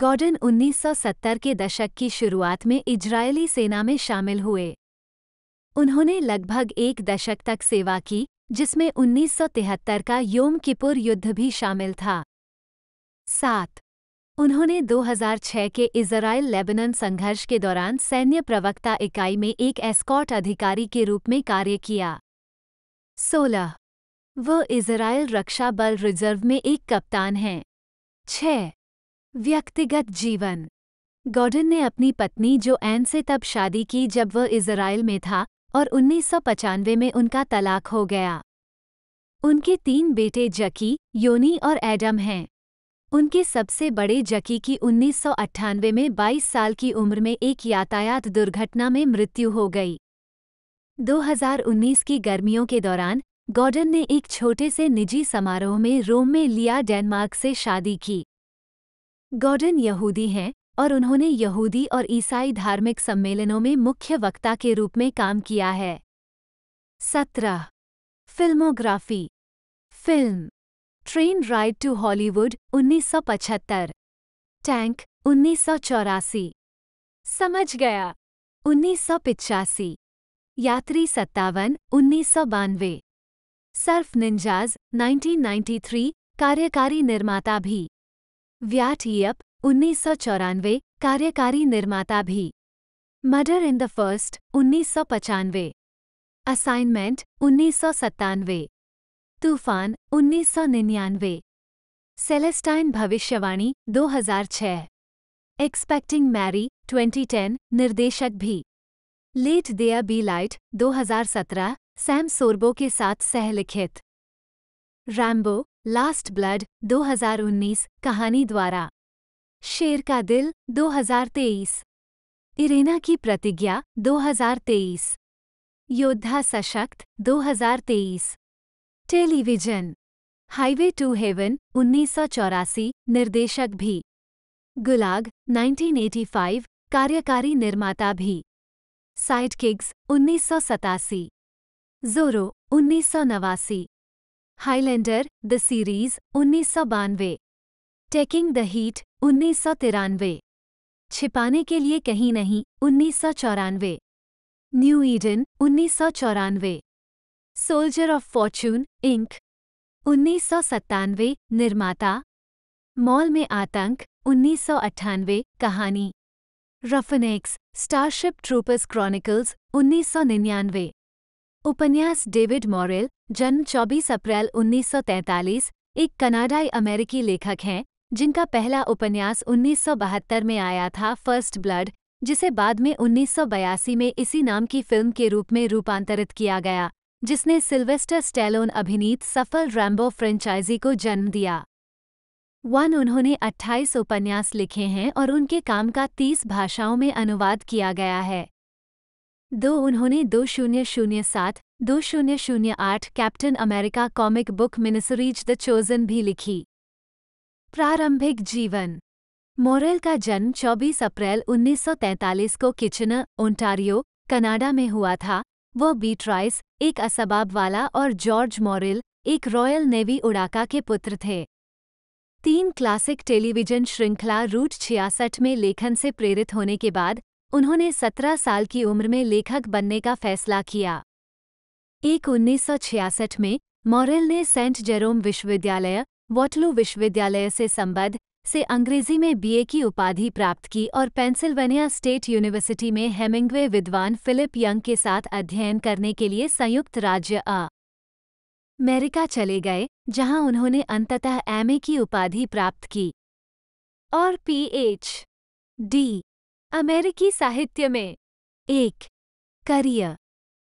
गॉर्डन 1970 के दशक की शुरुआत में इजरायली सेना में शामिल हुए उन्होंने लगभग एक दशक तक सेवा की जिसमें 1973 का योम किपुर युद्ध भी शामिल था सात उन्होंने 2006 के इजराइल लेबनन संघर्ष के दौरान सैन्य प्रवक्ता इकाई में एक एस्कॉट अधिकारी के रूप में कार्य किया सोलह वह इजराइल रक्षा बल रिजर्व में एक कप्तान हैं छः व्यक्तिगत जीवन गॉर्डन ने अपनी पत्नी जो एन से तब शादी की जब वह इजराइल में था और उन्नीस में उनका तलाक हो गया उनके तीन बेटे जकी योनी और एडम हैं उनके सबसे बड़े जकी की उन्नीस में 22 साल की उम्र में एक यातायात दुर्घटना में मृत्यु हो गई 2019 की गर्मियों के दौरान गॉर्डन ने एक छोटे से निजी समारोह में रोम में लिया डेनमार्क से शादी की गॉर्डन यहूदी हैं और उन्होंने यहूदी और ईसाई धार्मिक सम्मेलनों में मुख्य वक्ता के रूप में काम किया है सत्रह filmography film train ride to Hollywood 1975 tank उन्नीस समझ गया उन्नीस यात्री सत्तावन उन्नीस सर्फ निंजाज 1993 कार्यकारी निर्माता भी व्याट यप उन्नीस कार्यकारी निर्माता भी मर्डर इन द फर्स्ट उन्नीस असाइनमेंट उन्नीस तूफान उन्नीस सेलेस्टाइन भविष्यवाणी 2006 एक्सपेक्टिंग मैरी 2010 निर्देशक भी let there be light 2017 Sam Sorbo के साथ सहलिखित रैम्बो लास्ट ब्लड 2019 कहानी द्वारा शेर का दिल 2023 इरेना की प्रतिज्ञा 2023 योद्धा सशक्त 2023 टेलीविजन हाईवे टू हेवन उन्नीस निर्देशक भी गुलाग 1985 कार्यकारी निर्माता भी साइड किग्स उन्नीस जोरो उन्नीस हाईलैंडर द सीरीज उन्नीस टेकिंग द हीट उन्नीस सौ तिरानवे छिपाने के लिए कहीं नहीं उन्नीस सौ चौरानवे न्यू ईडन उन्नीस सौ चौरानवे सोल्जर ऑफ फॉर्च्यून इंक उन्नीस सौ सत्तानवे निर्माता मॉल में आतंक उन्नीस सौ अट्ठानवे कहानी रफनेक्स स्टारशिप ट्रूपर्स क्रॉनिकल्स उन्नीस सौ निन्यानवे उपन्यास डेविड मॉरेल जन्म 24 अप्रैल 1943, एक कनाडाई अमेरिकी लेखक हैं जिनका पहला उपन्यास 1972 में आया था फर्स्ट ब्लड जिसे बाद में उन्नीस में इसी नाम की फिल्म के रूप में रूपांतरित किया गया जिसने सिल्वेस्टर स्टेलोन अभिनीत सफल रैम्बो फ्रेंचाइजी को जन्म दिया वन उन्होंने 28 उपन्यास लिखे हैं और उनके काम का 30 भाषाओं में अनुवाद किया गया है दो उन्होंने दो शून्य शून्य सात दो शून्य शून्य आठ captain America comic book miniseries the chosen भी लिखी प्रारंभिक जीवन मोरेल का जन्म 24 अप्रैल 1943 को किचन ओंटारियो कनाडा में हुआ था वह बीट्राइस एक असबाब वाला और जॉर्ज मोरेल एक रॉयल नेवी उड़ाका के पुत्र थे तीन क्लासिक टेलीविजन श्रृंखला रूट छियासठ में लेखन से प्रेरित होने के बाद उन्होंने 17 साल की उम्र में लेखक बनने का फैसला किया एक 1966 में मॉरेल ने सेंट जेरोम विश्वविद्यालय वॉटलू विश्वविद्यालय से संबद्ध से अंग्रेजी में बीए की उपाधि प्राप्त की और पेंसिल्वेनिया स्टेट यूनिवर्सिटी में हेमिंग्वे विद्वान फिलिप यंग के साथ अध्ययन करने के लिए संयुक्त राज्य आ अमेरिका चले गए जहां उन्होंने अंततः एमए की उपाधि प्राप्त की और पीएच डी अमेरिकी साहित्य में एक करियर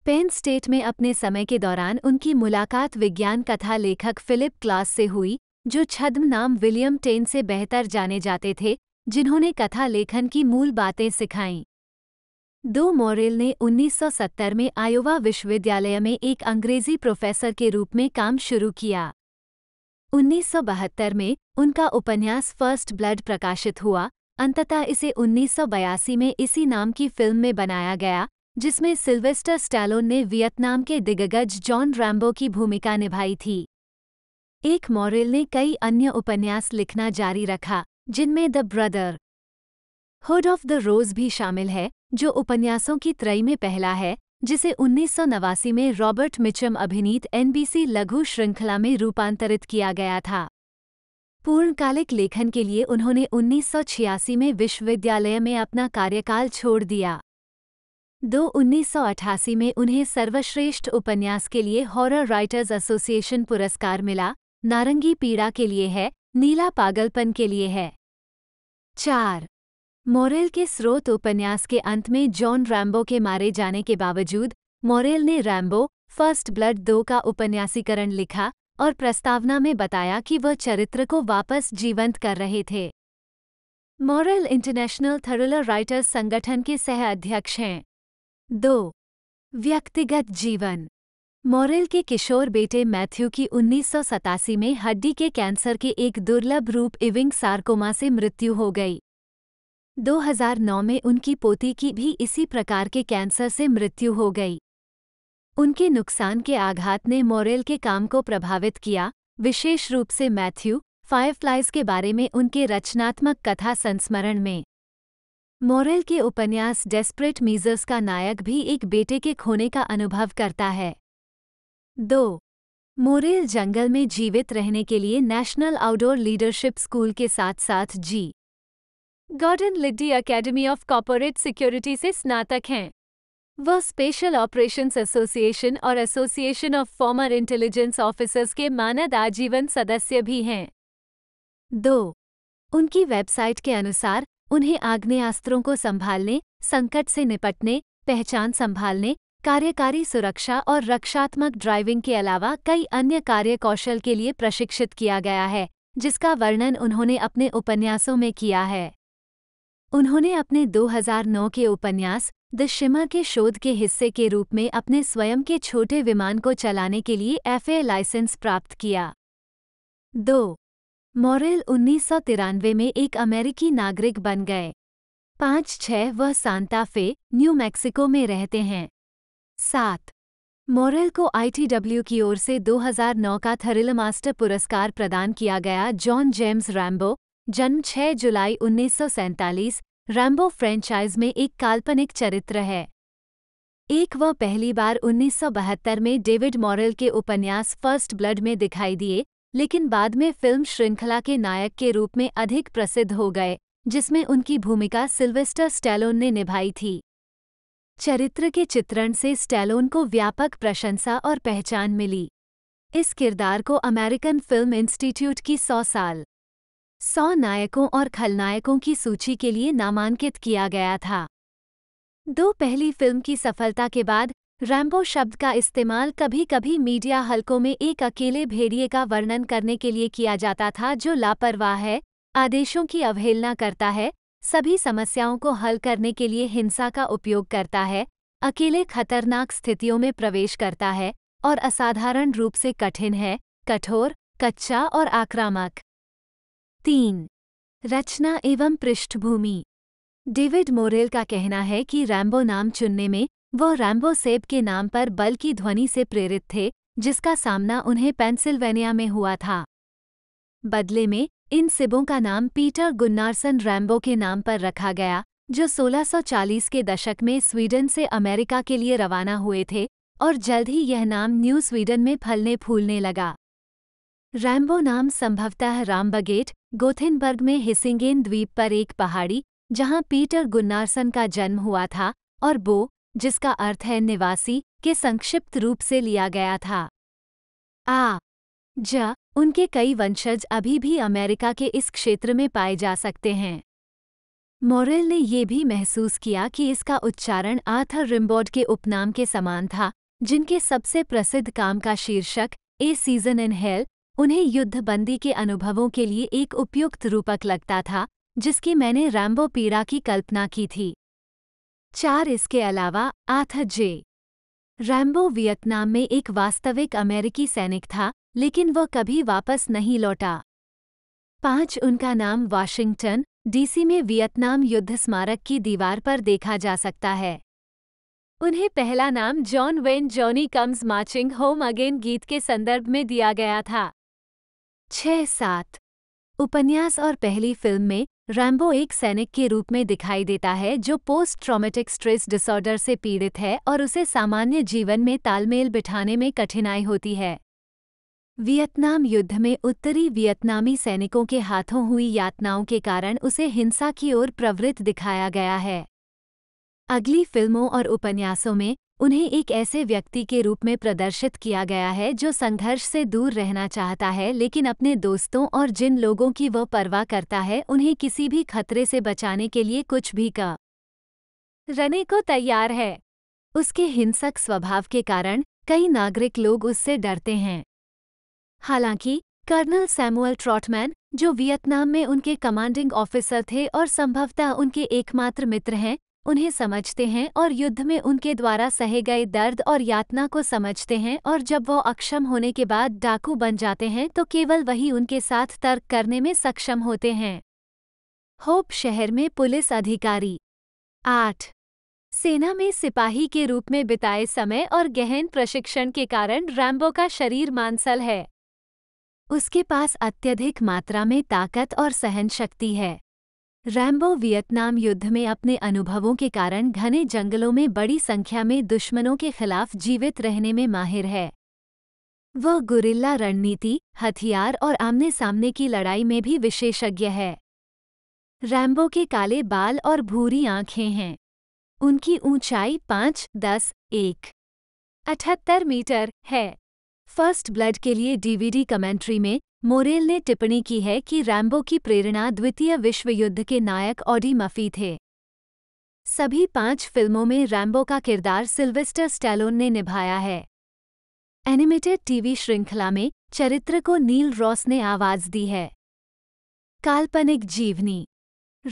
पेन स्टेट में अपने समय के दौरान उनकी मुलाकात विज्ञान कथा लेखक फिलिप क्लास से हुई जो छद्म नाम विलियम टेन से बेहतर जाने जाते थे जिन्होंने कथा लेखन की मूल बातें सिखाईं दो मोरेल ने 1970 में आयोवा विश्वविद्यालय में एक अंग्रेजी प्रोफेसर के रूप में काम शुरू किया 1972 में उनका उपन्यास फर्स्ट ब्लड प्रकाशित हुआ अंततः इसे 1982 में इसी नाम की फिल्म में बनाया गया जिसमें सिल्वेस्टर स्टैलोन ने वियतनाम के दिग्गज जॉन रैम्बो की भूमिका निभाई थी एक मॉरेल ने कई अन्य उपन्यास लिखना जारी रखा जिनमें the brotherhood of the rose भी शामिल है जो उपन्यासों की त्रय में पहला है जिसे उन्नीस में रॉबर्ट मिचम अभिनीत एनबीसी लघु श्रृंखला में रूपांतरित किया गया था पूर्णकालिक लेखन के लिए उन्होंने 1986 में विश्वविद्यालय में अपना कार्यकाल छोड़ दिया दो 1988 में उन्हें सर्वश्रेष्ठ उपन्यास के लिए हॉरर राइटर्स एसोसिएशन पुरस्कार मिला नारंगी पीड़ा के लिए है नीला पागलपन के लिए है चार मोरेल के स्रोत उपन्यास के अंत में जॉन रैम्बो के मारे जाने के बावजूद मोरेल ने रैम्बो फर्स्ट ब्लड दो का उपन्यासीकरण लिखा और प्रस्तावना में बताया कि वह चरित्र को वापस जीवंत कर रहे थे मोरेल इंटरनेशनल थरुलर राइटर्स संगठन के सह अध्यक्ष हैं दो व्यक्तिगत जीवन मॉरेल के किशोर बेटे मैथ्यू की उन्नीस में हड्डी के कैंसर के एक दुर्लभ रूप इविंग सार्कोमा से मृत्यु हो गई 2009 में उनकी पोती की भी इसी प्रकार के कैंसर से मृत्यु हो गई उनके नुकसान के आघात ने मॉरेल के काम को प्रभावित किया विशेष रूप से मैथ्यू फायरफ्लाइज के बारे में उनके रचनात्मक कथा संस्मरण में मॉरेल के उपन्यास डेस्परेट मीजर्स का नायक भी एक बेटे के खोने का अनुभव करता है दो मोरेल जंगल में जीवित रहने के लिए नेशनल आउटडोर लीडरशिप स्कूल के साथ साथ G Gordon Liddy academy of corporate security से स्नातक हैं वह स्पेशल ऑपरेशंस एसोसिएशन और association of former intelligence officers के मानद आजीवन सदस्य भी हैं दो उनकी वेबसाइट के अनुसार उन्हें आग्नेयास्त्रों को संभालने संकट से निपटने पहचान संभालने कार्यकारी सुरक्षा और रक्षात्मक ड्राइविंग के अलावा कई अन्य कार्य कौशल के लिए प्रशिक्षित किया गया है जिसका वर्णन उन्होंने अपने उपन्यासों में किया है उन्होंने अपने 2009 के उपन्यास द शिमर के शोध के हिस्से के रूप में अपने स्वयं के छोटे विमान को चलाने के लिए एफए लाइसेंस प्राप्त किया दो मॉरेल उन्नीस में एक अमेरिकी नागरिक बन गए पाँच छः वह सांता फे न्यू मैक्सिको में रहते हैं सात मोरेल को आईटीडब्ल्यू की ओर से 2009 का थरिल मास्टर पुरस्कार प्रदान किया गया जॉन जेम्स रैम्बो जन्म 6 जुलाई उन्नीस रैम्बो फ्रेंचाइज में एक काल्पनिक चरित्र है एक वह पहली बार 1972 में डेविड मॉरल के उपन्यास फर्स्ट ब्लड में दिखाई दिए लेकिन बाद में फिल्म श्रृंखला के नायक के रूप में अधिक प्रसिद्ध हो गए जिसमें उनकी भूमिका सिल्वेस्टर स्टैलोन ने निभाई थी चरित्र के चित्रण से स्टैलोन को व्यापक प्रशंसा और पहचान मिली इस किरदार को अमेरिकन फिल्म इंस्टीट्यूट की सौ साल सौ नायकों और खलनायकों की सूची के लिए नामांकित किया गया था दो पहली फिल्म की सफलता के बाद रैम्बो शब्द का इस्तेमाल कभी कभी मीडिया हलकों में एक अकेले भेड़िए का वर्णन करने के लिए किया जाता था जो लापरवाह है आदेशों की अवहेलना करता है सभी समस्याओं को हल करने के लिए हिंसा का उपयोग करता है अकेले खतरनाक स्थितियों में प्रवेश करता है और असाधारण रूप से कठिन है कठोर कच्चा और आक्रामक तीन रचना एवं पृष्ठभूमि डेविड मोरेल का कहना है कि रैम्बो नाम चुनने में वह रैम्बो सेब के नाम पर बल की ध्वनि से प्रेरित थे जिसका सामना उन्हें पेंसिल्वेनिया में हुआ था बदले में इन सिबों का नाम पीटर गुन्नारसन रैम्बो के नाम पर रखा गया जो 1640 के दशक में स्वीडन से अमेरिका के लिए रवाना हुए थे और जल्द ही यह नाम न्यू स्वीडन में फलने फूलने लगा रैम्बो नाम संभवतः रामबगेट गोथिनबर्ग में हिसिंगेन द्वीप पर एक पहाड़ी जहां पीटर गुन्नारसन का जन्म हुआ था और बो जिसका अर्थ है निवासी के संक्षिप्त रूप से लिया गया था आ जा उनके कई वंशज अभी भी अमेरिका के इस क्षेत्र में पाए जा सकते हैं मोरेल ने ये भी महसूस किया कि इसका उच्चारण आर्थर रिम्बॉड के उपनाम के समान था जिनके सबसे प्रसिद्ध काम का शीर्षक ए सीजन इन हेल उन्हें युद्धबंदी के अनुभवों के लिए एक उपयुक्त रूपक लगता था जिसकी मैंने रैम्बो पीरा की कल्पना की थी चार इसके अलावा आथ जे रैम्बो वियतनाम में एक वास्तविक अमेरिकी सैनिक था लेकिन वह कभी वापस नहीं लौटा पांच उनका नाम वाशिंगटन डीसी में वियतनाम युद्ध स्मारक की दीवार पर देखा जा सकता है उन्हें पहला नाम John Wayne Johnny comes marching home again गीत के संदर्भ में दिया गया था छह सात उपन्यास और पहली फिल्म में रैम्बो एक सैनिक के रूप में दिखाई देता है जो पोस्ट ट्रॉमेटिक स्ट्रेस डिसऑर्डर से पीड़ित है और उसे सामान्य जीवन में तालमेल बिठाने में कठिनाई होती है वियतनाम युद्ध में उत्तरी वियतनामी सैनिकों के हाथों हुई यातनाओं के कारण उसे हिंसा की ओर प्रवृत्त दिखाया गया है अगली फिल्मों और उपन्यासों में उन्हें एक ऐसे व्यक्ति के रूप में प्रदर्शित किया गया है जो संघर्ष से दूर रहना चाहता है लेकिन अपने दोस्तों और जिन लोगों की वह परवाह करता है उन्हें किसी भी खतरे से बचाने के लिए कुछ भी का रने को तैयार है उसके हिंसक स्वभाव के कारण कई नागरिक लोग उससे डरते हैं हालांकि कर्नल सैमुअल ट्रॉटमैन जो वियतनाम में उनके कमांडिंग ऑफिसर थे और संभवतः उनके एकमात्र मित्र हैं उन्हें समझते हैं और युद्ध में उनके द्वारा सहे गए दर्द और यातना को समझते हैं और जब वो अक्षम होने के बाद डाकू बन जाते हैं तो केवल वही उनके साथ तर्क करने में सक्षम होते हैं होप शहर में पुलिस अधिकारी आठ सेना में सिपाही के रूप में बिताए समय और गहन प्रशिक्षण के कारण रैम्बो का शरीर मांसल है उसके पास अत्यधिक मात्रा में ताकत और सहन शक्ति है रैम्बो वियतनाम युद्ध में अपने अनुभवों के कारण घने जंगलों में बड़ी संख्या में दुश्मनों के खिलाफ जीवित रहने में माहिर है वह गुरिल्ला रणनीति हथियार और आमने सामने की लड़ाई में भी विशेषज्ञ है रैम्बो के काले बाल और भूरी आंखें हैं उनकी ऊंचाई पाँच दस एक अठहत्तर मीटर है फर्स्ट ब्लड के लिए डीवीडी कमेंट्री में मोरेल ने टिप्पणी की है कि रैम्बो की प्रेरणा द्वितीय विश्व युद्ध के नायक ऑडी मफी थे सभी पांच फिल्मों में रैम्बो का किरदार सिल्वेस्टर स्टैलोन ने निभाया है एनिमेटेड टीवी श्रृंखला में चरित्र को नील रॉस ने आवाज दी है काल्पनिक जीवनी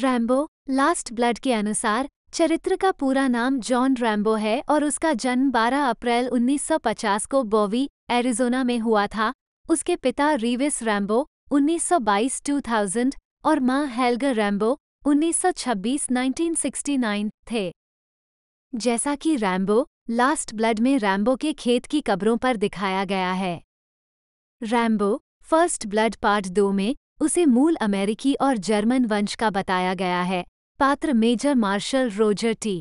रैम्बो लास्ट ब्लड के अनुसार चरित्र का पूरा नाम जॉन रैम्बो है और उसका जन्म 12 अप्रैल 1950 को बोवी एरिजोना में हुआ था उसके पिता रीविस रैम्बो 1922-2000 और मां हेल्गर रैम्बो 1926-1969 थे जैसा कि रैम्बो लास्ट ब्लड में रैम्बो के खेत की कब्रों पर दिखाया गया है रैम्बो फर्स्ट ब्लड पार्ट दो में उसे मूल अमेरिकी और जर्मन वंश का बताया गया है पात्र major Marshall Roger T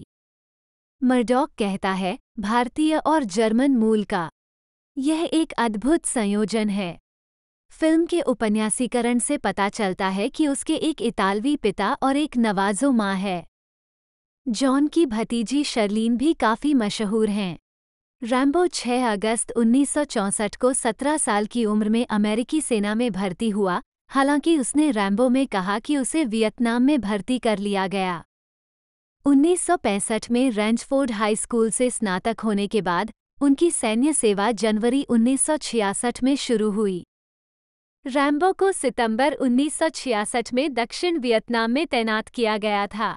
Murdock कहता है भारतीय और जर्मन मूल का यह एक अद्भुत संयोजन है फिल्म के उपन्यासीकरण से पता चलता है कि उसके एक इतालवी पिता और एक नवाजो माँ है जॉन की भतीजी शर्लिन भी काफ़ी मशहूर हैं रैम्बो 6 अगस्त 1964 को 17 साल की उम्र में अमेरिकी सेना में भर्ती हुआ हालांकि उसने रैम्बो में कहा कि उसे वियतनाम में भर्ती कर लिया गया 1965 में रेंचफ़ोर्ड हाई स्कूल से स्नातक होने के बाद उनकी सैन्य सेवा जनवरी 1966 में शुरू हुई रैम्बो को सितंबर 1966 में दक्षिण वियतनाम में तैनात किया गया था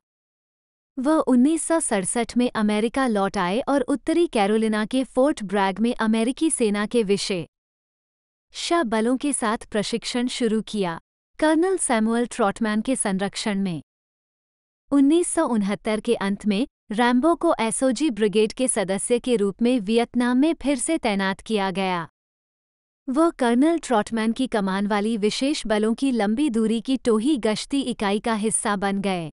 वह उन्नीस में अमेरिका लौट आए और उत्तरी कैरोलिना के फोर्ट ब्रैग में अमेरिकी सेना के विषय शव बलों के साथ प्रशिक्षण शुरू किया कर्नल सैमुअल ट्रॉटमैन के संरक्षण में उन्नीस के अंत में रैम्बो को एसओजी ब्रिगेड के सदस्य के रूप में वियतनाम में फिर से तैनात किया गया वह कर्नल ट्रॉटमैन की कमान वाली विशेष बलों की लंबी दूरी की टोही गश्ती इकाई का हिस्सा बन गए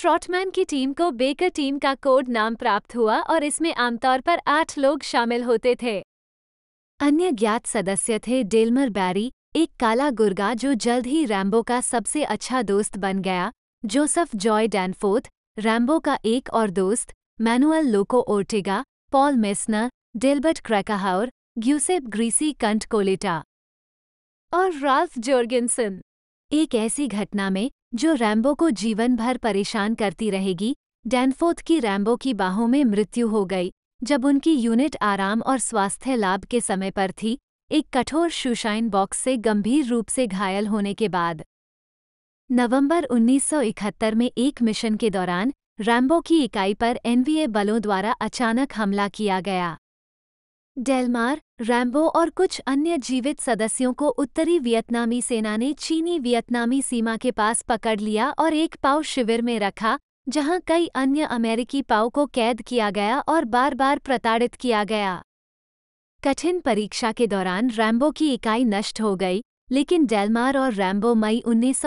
ट्रॉटमैन की टीम को बेकर टीम का कोड नाम प्राप्त हुआ और इसमें आमतौर पर आठ लोग शामिल होते थे अन्य ज्ञात सदस्य थे डेलमर बैरी एक काला गुर्गा जो जल्द ही रैम्बो का सबसे अच्छा दोस्त बन गया जोसफ जॉय डैनफोर्थ रैम्बो का एक और दोस्त Manuel Loco Ortega Paul Messner Delbert Krackhauer Giuseppe Grisi कंट कोलेटा और राल्फ जोर्गेंसन एक ऐसी घटना में जो रैम्बो को जीवन भर परेशान करती रहेगी डैनफोथ की रैम्बो की बाहों में मृत्यु हो गई जब उनकी यूनिट आराम और स्वास्थ्य लाभ के समय पर थी एक कठोर शूशाइन बॉक्स से गंभीर रूप से घायल होने के बाद नवंबर 1971 में एक मिशन के दौरान रैम्बो की इकाई पर एनवीए बलों द्वारा अचानक हमला किया गया डेलमार रैम्बो और कुछ अन्य जीवित सदस्यों को उत्तरी वियतनामी सेना ने चीनी वियतनामी सीमा के पास पकड़ लिया और एक पाव शिविर में रखा जहां कई अन्य अमेरिकी पाव को कैद किया गया और बार बार प्रताड़ित किया गया कठिन परीक्षा के दौरान रैम्बो की इकाई नष्ट हो गई लेकिन डेलमार और रैम्बो मई उन्नीस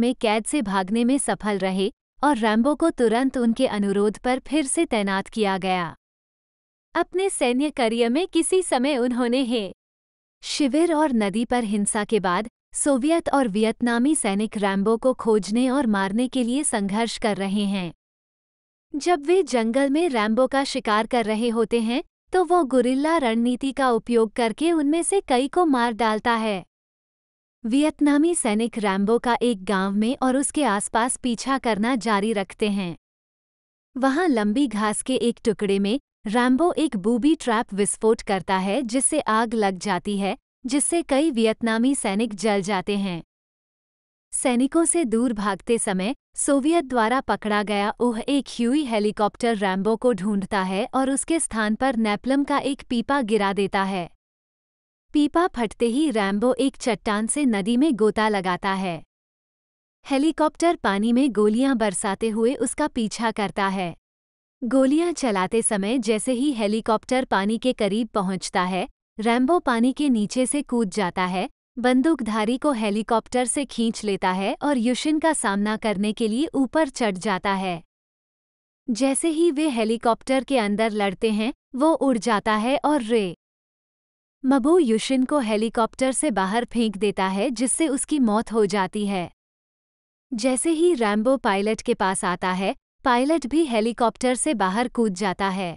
में कैद से भागने में सफल रहे और रैम्बो को तुरंत उनके अनुरोध पर फिर से तैनात किया गया अपने सैन्य करियर में किसी समय उन्होंने हे शिविर और नदी पर हिंसा के बाद सोवियत और वियतनामी सैनिक रैम्बो को खोजने और मारने के लिए संघर्ष कर रहे हैं जब वे जंगल में रैम्बो का शिकार कर रहे होते हैं तो वो गुरिल्ला रणनीति का उपयोग करके उनमें से कई को मार डालता है वियतनामी सैनिक रैम्बो का एक गांव में और उसके आसपास पीछा करना जारी रखते हैं वहां लंबी घास के एक टुकड़े में रैम्बो एक बूबी ट्रैप विस्फोट करता है जिससे आग लग जाती है जिससे कई वियतनामी सैनिक जल जाते हैं सैनिकों से दूर भागते समय सोवियत द्वारा पकड़ा गया ओह एक ह्यूई हेलीकॉप्टर रैम्बो को ढूंढता है और उसके स्थान पर नेपलम का एक पीपा गिरा देता है पीपा फटते ही रैम्बो एक चट्टान से नदी में गोता लगाता है हेलीकॉप्टर पानी में गोलियां बरसाते हुए उसका पीछा करता है गोलियां चलाते समय जैसे ही हेलीकॉप्टर पानी के करीब पहुंचता है रैम्बो पानी के नीचे से कूद जाता है बंदूकधारी को हेलीकॉप्टर से खींच लेता है और युशिन का सामना करने के लिए ऊपर चढ़ जाता है जैसे ही वे हेलीकॉप्टर के अंदर लड़ते हैं वो उड़ जाता है और रे मबू युशिन को हेलीकॉप्टर से बाहर फेंक देता है जिससे उसकी मौत हो जाती है जैसे ही रैम्बो पायलट के पास आता है पायलट भी हेलीकॉप्टर से बाहर कूद जाता है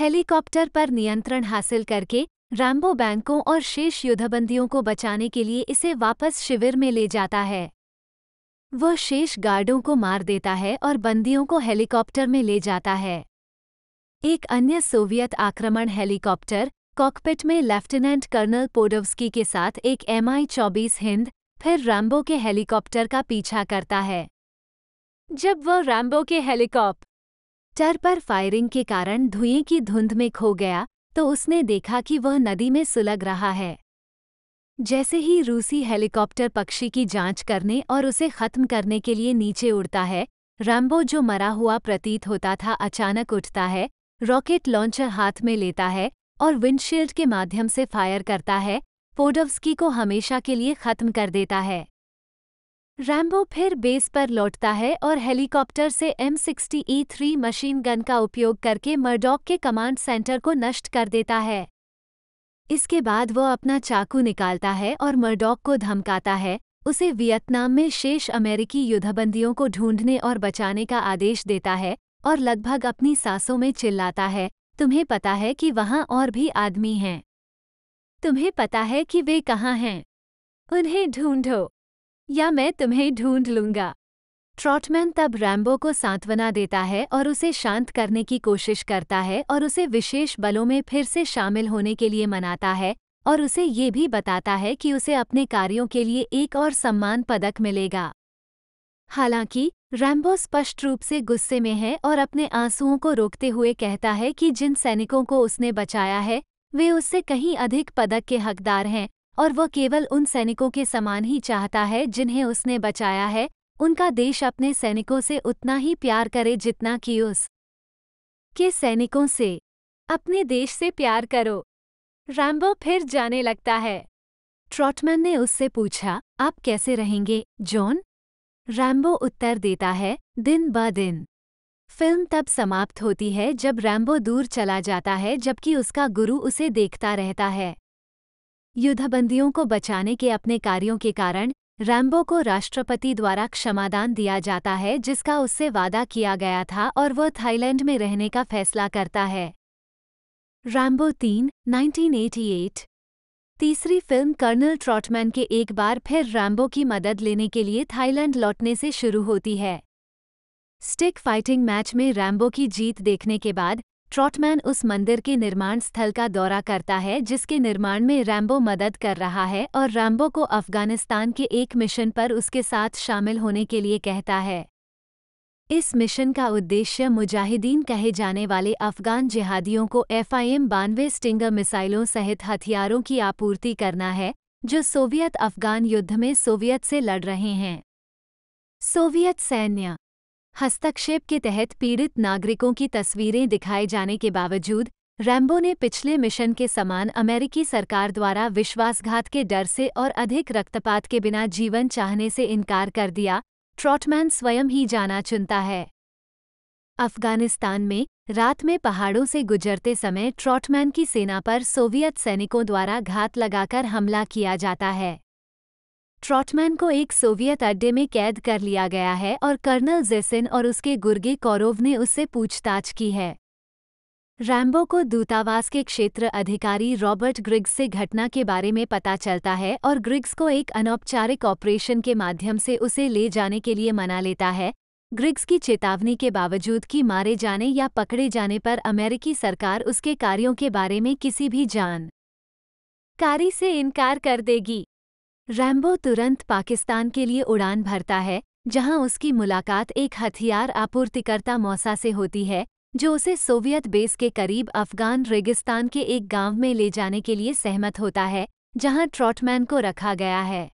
हेलीकॉप्टर पर नियंत्रण हासिल करके रैम्बो बैंकों और शेष युद्धबंदियों को बचाने के लिए इसे वापस शिविर में ले जाता है वह शेष गार्डों को मार देता है और बंदियों को हेलीकॉप्टर में ले जाता है एक अन्य सोवियत आक्रमण हेलीकॉप्टर कॉकपिट में लेफ्टिनेंट कर्नल पोडोवस्की के साथ एक एम आई चौबीस हिंद फिर रैम्बो के हेलीकॉप्टर का पीछा करता है जब वह रैम्बो के हेलीकॉप्टर पर फायरिंग के कारण धुएं की धुंध में खो गया तो उसने देखा कि वह नदी में सुलग रहा है जैसे ही रूसी हेलीकॉप्टर पक्षी की जांच करने और उसे खत्म करने के लिए नीचे उड़ता है रैम्बो जो मरा हुआ प्रतीत होता था अचानक उठता है रॉकेट लॉन्चर हाथ में लेता है और विंडशील्ड के माध्यम से फायर करता है पोडवस्की को हमेशा के लिए खत्म कर देता है रैम्बो फिर बेस पर लौटता है और हेलीकॉप्टर से M sixty E three machine gun का उपयोग करके मर्डॉक के कमांड सेंटर को नष्ट कर देता है इसके बाद वह अपना चाकू निकालता है और मर्डॉक को धमकाता है उसे वियतनाम में शेष अमेरिकी युद्धबंदियों को ढूंढने और बचाने का आदेश देता है और लगभग अपनी सांसों में चिल्लाता है तुम्हें पता है कि वहाँ और भी आदमी हैं तुम्हें पता है कि वे कहाँ हैं उन्हें ढूंढो या मैं तुम्हें ढूंढ लूंगा ट्रॉटमैन तब रैम्बो को सांत्वना देता है और उसे शांत करने की कोशिश करता है और उसे विशेष बलों में फिर से शामिल होने के लिए मनाता है और उसे ये भी बताता है कि उसे अपने कार्यों के लिए एक और सम्मान पदक मिलेगा हालांकि रैम्बो स्पष्ट रूप से गुस्से में है और अपने आंसुओं को रोकते हुए कहता है कि जिन सैनिकों को उसने बचाया है वे उससे कहीं अधिक पदक के हकदार हैं और वह केवल उन सैनिकों के समान ही चाहता है जिन्हें उसने बचाया है उनका देश अपने सैनिकों से उतना ही प्यार करे जितना कि उस के सैनिकों से अपने देश से प्यार करो रैम्बो फिर जाने लगता है ट्रॉटमैन ने उससे पूछा आप कैसे रहेंगे जॉन रैम्बो उत्तर देता है दिन ब दिन फिल्म तब समाप्त होती है जब रैम्बो दूर चला जाता है जबकि उसका गुरु उसे देखता रहता है युद्धबंदियों को बचाने के अपने कार्यों के कारण रैम्बो को राष्ट्रपति द्वारा क्षमादान दिया जाता है जिसका उससे वादा किया गया था और वह थाईलैंड में रहने का फैसला करता है रैम्बो तीन नाइनटीन तीसरी फिल्म कर्नल ट्रॉटमैन के एक बार फिर रैम्बो की मदद लेने के लिए थाईलैंड लौटने से शुरू होती है स्टिक फाइटिंग मैच में रैम्बो की जीत देखने के बाद ट्रॉटमैन उस मंदिर के निर्माण स्थल का दौरा करता है जिसके निर्माण में रैम्बो मदद कर रहा है और रैम्बो को अफगानिस्तान के एक मिशन पर उसके साथ शामिल होने के लिए कहता है इस मिशन का उद्देश्य मुजाहिदीन कहे जाने वाले अफगान जिहादियों को एफआईएम बानवे स्टिंगर मिसाइलों सहित हथियारों की आपूर्ति करना है जो सोवियत अफगान युद्ध में सोवियत से लड़ रहे हैं सोवियत सैन्य हस्तक्षेप के तहत पीड़ित नागरिकों की तस्वीरें दिखाए जाने के बावजूद रैम्बो ने पिछले मिशन के समान अमेरिकी सरकार द्वारा विश्वासघात के डर से और अधिक रक्तपात के बिना जीवन चाहने से इनकार कर दिया ट्रॉटमैन स्वयं ही जाना चुनता है अफगानिस्तान में रात में पहाड़ों से गुजरते समय ट्रॉटमैन की सेना पर सोवियत सैनिकों द्वारा घात लगाकर हमला किया जाता है ट्रॉटमैन को एक सोवियत अड्डे में कैद कर लिया गया है और कर्नल जेसिन और उसके गुर्गे कौरव ने उससे पूछताछ की है रैम्बो को दूतावास के क्षेत्र अधिकारी रॉबर्ट ग्रिग्स से घटना के बारे में पता चलता है और ग्रिग्स को एक अनौपचारिक ऑपरेशन के माध्यम से उसे ले जाने के लिए मना लेता है ग्रिग्स की चेतावनी के बावजूद कि मारे जाने या पकड़े जाने पर अमेरिकी सरकार उसके कार्यों के बारे में किसी भी जान कारी से इनकार कर देगी रैम्बो तुरंत पाकिस्तान के लिए उड़ान भरता है जहां उसकी मुलाकात एक हथियार आपूर्तिकर्ता मौसा से होती है जो उसे सोवियत बेस के करीब अफगान रेगिस्तान के एक गांव में ले जाने के लिए सहमत होता है जहां ट्रॉटमैन को रखा गया है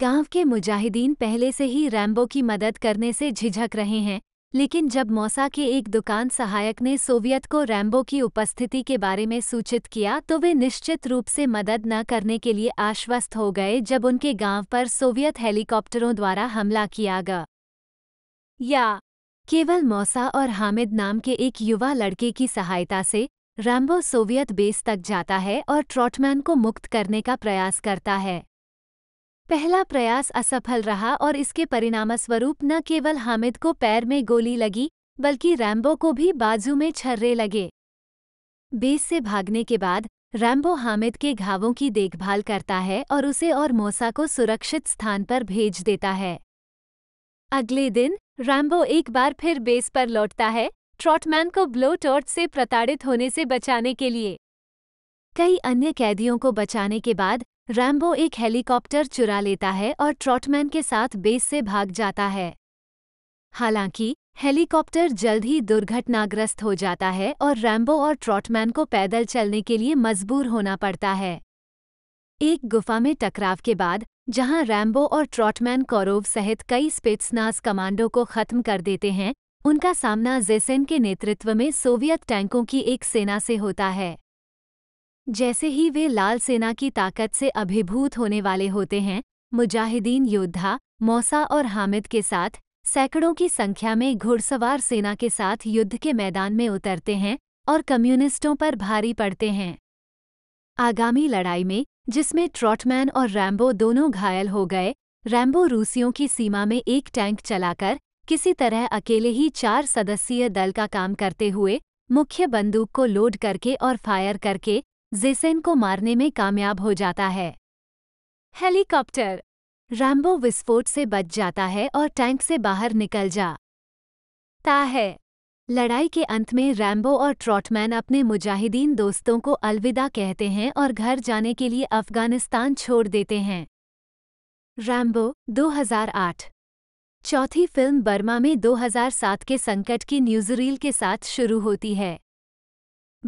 गांव के मुजाहिदीन पहले से ही रैम्बो की मदद करने से झिझक रहे हैं लेकिन जब मौसा के एक दुकान सहायक ने सोवियत को रैम्बो की उपस्थिति के बारे में सूचित किया तो वे निश्चित रूप से मदद न करने के लिए आश्वस्त हो गए जब उनके गांव पर सोवियत हेलीकॉप्टरों द्वारा हमला किया गया या केवल मौसा और हामिद नाम के एक युवा लड़के की सहायता से रैम्बो सोवियत बेस तक जाता है और ट्रॉटमैन को मुक्त करने का प्रयास करता है पहला प्रयास असफल रहा और इसके परिणामस्वरूप न केवल हामिद को पैर में गोली लगी बल्कि रैम्बो को भी बाजू में छर्रे लगे बेस से भागने के बाद रैम्बो हामिद के घावों की देखभाल करता है और उसे और मोसा को सुरक्षित स्थान पर भेज देता है अगले दिन रैम्बो एक बार फिर बेस पर लौटता है ट्रॉटमैन को ब्लो टॉर्च से प्रताड़ित होने से बचाने के लिए कई अन्य कैदियों को बचाने के बाद रैम्बो एक हेलीकॉप्टर चुरा लेता है और ट्रॉटमैन के साथ बेस से भाग जाता है हालांकि हेलीकॉप्टर जल्द ही दुर्घटनाग्रस्त हो जाता है और रैम्बो और ट्रॉटमैन को पैदल चलने के लिए मजबूर होना पड़ता है एक गुफा में टकराव के बाद जहां रैम्बो और ट्रॉटमैन कौरव सहित कई स्पेट्सनास कमांडो को खत्म कर देते हैं उनका सामना जेसेन के नेतृत्व में सोवियत टैंकों की एक सेना से होता है जैसे ही वे लाल सेना की ताकत से अभिभूत होने वाले होते हैं मुजाहिदीन योद्धा मौसा और हामिद के साथ सैकड़ों की संख्या में घुड़सवार सेना के साथ युद्ध के मैदान में उतरते हैं और कम्युनिस्टों पर भारी पड़ते हैं आगामी लड़ाई में जिसमें ट्रॉटमैन और रैम्बो दोनों घायल हो गए रैम्बो रूसियों की सीमा में एक टैंक चलाकर किसी तरह अकेले ही चार सदस्यीय दल का काम करते हुए मुख्य बंदूक को लोड करके और फायर करके जेसेन को मारने में कामयाब हो जाता है हेलीकॉप्टर रैम्बो विस्फोट से बच जाता है और टैंक से बाहर निकल जाता है लड़ाई के अंत में रैम्बो और ट्रॉटमैन अपने मुजाहिदीन दोस्तों को अलविदा कहते हैं और घर जाने के लिए अफगानिस्तान छोड़ देते हैं रैम्बो 2008 चौथी फिल्म बर्मा में 2007 के संकट की न्यूज़रील के साथ शुरू होती है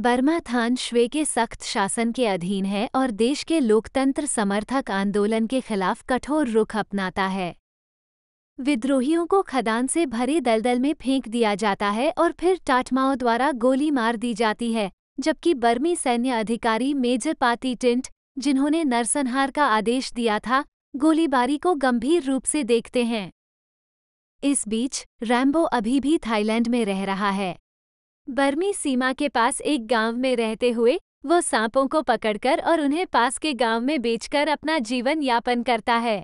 बर्मा थान श्वे के सख्त शासन के अधीन है और देश के लोकतंत्र समर्थक आंदोलन के खिलाफ कठोर रुख अपनाता है विद्रोहियों को खदान से भरे दलदल में फेंक दिया जाता है और फिर टाटमाओं द्वारा गोली मार दी जाती है जबकि बर्मी सैन्य अधिकारी मेजर पाती टिंट जिन्होंने नरसंहार का आदेश दिया था गोलीबारी को गंभीर रूप से देखते हैं इस बीच रैम्बो अभी भी थाईलैंड में रह रहा है बर्मी सीमा के पास एक गांव में रहते हुए वो सांपों को पकड़कर और उन्हें पास के गांव में बेचकर अपना जीवन यापन करता है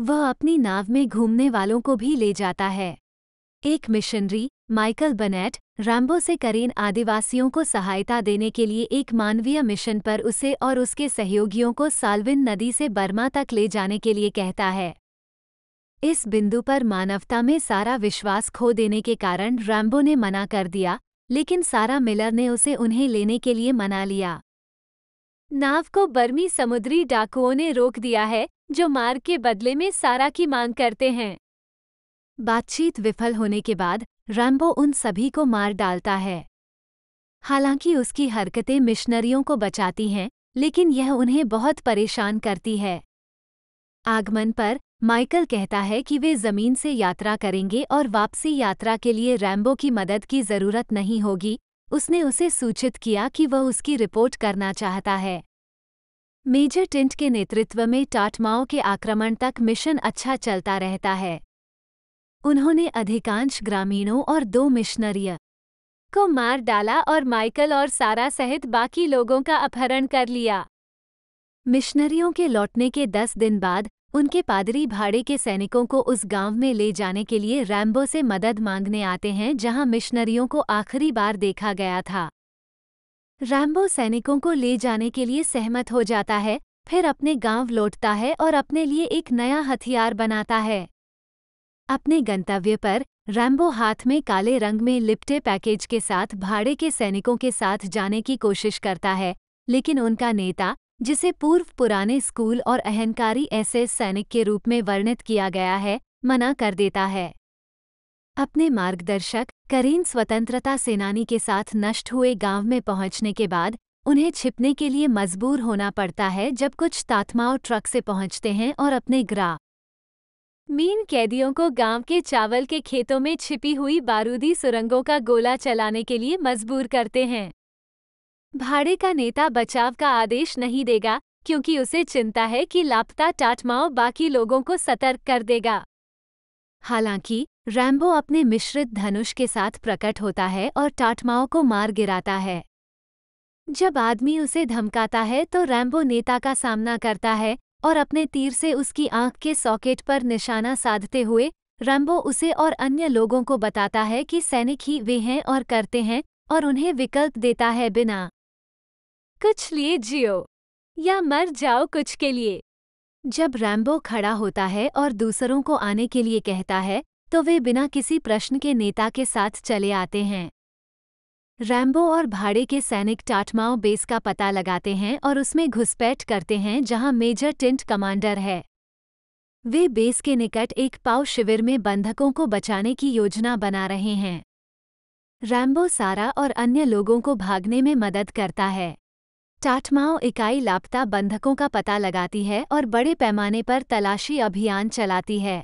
वह अपनी नाव में घूमने वालों को भी ले जाता है एक मिशनरी माइकल बनेट रैम्बो से करीन आदिवासियों को सहायता देने के लिए एक मानवीय मिशन पर उसे और उसके सहयोगियों को साल्विन नदी से बर्मा तक ले जाने के लिए कहता है इस बिंदु पर मानवता में सारा विश्वास खो देने के कारण रैम्बो ने मना कर दिया लेकिन सारा मिलर ने उसे उन्हें लेने के लिए मना लिया नाव को बर्मी समुद्री डाकुओं ने रोक दिया है जो मार्ग के बदले में सारा की मांग करते हैं बातचीत विफल होने के बाद रैम्बो उन सभी को मार डालता है हालांकि उसकी हरकतें मिशनरियों को बचाती हैं लेकिन यह उन्हें बहुत परेशान करती है आगमन पर माइकल कहता है कि वे जमीन से यात्रा करेंगे और वापसी यात्रा के लिए रैम्बो की मदद की जरूरत नहीं होगी उसने उसे सूचित किया कि वह उसकी रिपोर्ट करना चाहता है मेजर टिंट के नेतृत्व में टाटमाओं के आक्रमण तक मिशन अच्छा चलता रहता है उन्होंने अधिकांश ग्रामीणों और दो मिशनरिय को मार डाला और माइकल और सारा सहित बाकी लोगों का अपहरण कर लिया मिशनरियों के लौटने के दस दिन बाद उनके पादरी भाड़े के सैनिकों को उस गांव में ले जाने के लिए रैम्बो से मदद मांगने आते हैं जहां मिशनरियों को आखिरी बार देखा गया था रैम्बो सैनिकों को ले जाने के लिए सहमत हो जाता है फिर अपने गांव लौटता है और अपने लिए एक नया हथियार बनाता है अपने गंतव्य पर रैम्बो हाथ में काले रंग में लिपटे पैकेज के साथ भाड़े के सैनिकों के साथ जाने की कोशिश करता है लेकिन उनका नेता जिसे पूर्व पुराने स्कूल और अहंकारी ऐसे सैनिक के रूप में वर्णित किया गया है मना कर देता है अपने मार्गदर्शक करीन स्वतंत्रता सेनानी के साथ नष्ट हुए गांव में पहुंचने के बाद उन्हें छिपने के लिए मजबूर होना पड़ता है जब कुछ तात्माओं ट्रक से पहुंचते हैं और अपने ग्रा मीन कैदियों को गांव के चावल के खेतों में छिपी हुई बारूदी सुरंगों का गोला चलाने के लिए मजबूर करते हैं भाड़े का नेता बचाव का आदेश नहीं देगा क्योंकि उसे चिंता है कि लापता टाटमाओ बाकी लोगों को सतर्क कर देगा हालांकि रैम्बो अपने मिश्रित धनुष के साथ प्रकट होता है और टाटमाओ को मार गिराता है जब आदमी उसे धमकाता है तो रैम्बो नेता का सामना करता है और अपने तीर से उसकी आंख के सॉकेट पर निशाना साधते हुए रैम्बो उसे और अन्य लोगों को बताता है कि सैनिक ही वे हैं और करते हैं और उन्हें विकल्प देता है बिना कुछ लिए जियो या मर जाओ कुछ के लिए जब रैम्बो खड़ा होता है और दूसरों को आने के लिए कहता है तो वे बिना किसी प्रश्न के नेता के साथ चले आते हैं रैम्बो और भाड़े के सैनिक टाटमाओ बेस का पता लगाते हैं और उसमें घुसपैठ करते हैं जहां मेजर टिंट कमांडर है वे बेस के निकट एक पाव शिविर में बंधकों को बचाने की योजना बना रहे हैं रैम्बो सारा और अन्य लोगों को भागने में मदद करता है टाटमाओ इकाई लापता बंधकों का पता लगाती है और बड़े पैमाने पर तलाशी अभियान चलाती है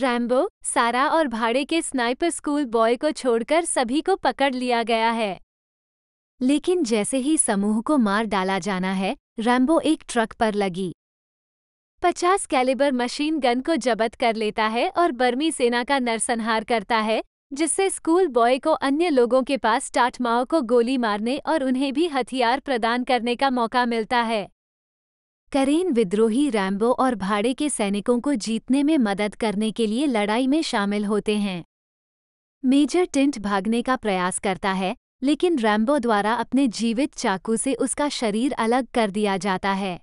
रैम्बो सारा और भाड़े के स्नाइपर स्कूल बॉय को छोड़कर सभी को पकड़ लिया गया है लेकिन जैसे ही समूह को मार डाला जाना है रैम्बो एक ट्रक पर लगी पचास कैलिबर मशीन गन को जबत कर लेता है और बर्मी सेना का नरसंहार करता है जिससे स्कूल बॉय को अन्य लोगों के पास टाटमाओं को गोली मारने और उन्हें भी हथियार प्रदान करने का मौका मिलता है करेन विद्रोही रैम्बो और भाड़े के सैनिकों को जीतने में मदद करने के लिए लड़ाई में शामिल होते हैं मेजर टिंट भागने का प्रयास करता है लेकिन रैम्बो द्वारा अपने जीवित चाकू से उसका शरीर अलग कर दिया जाता है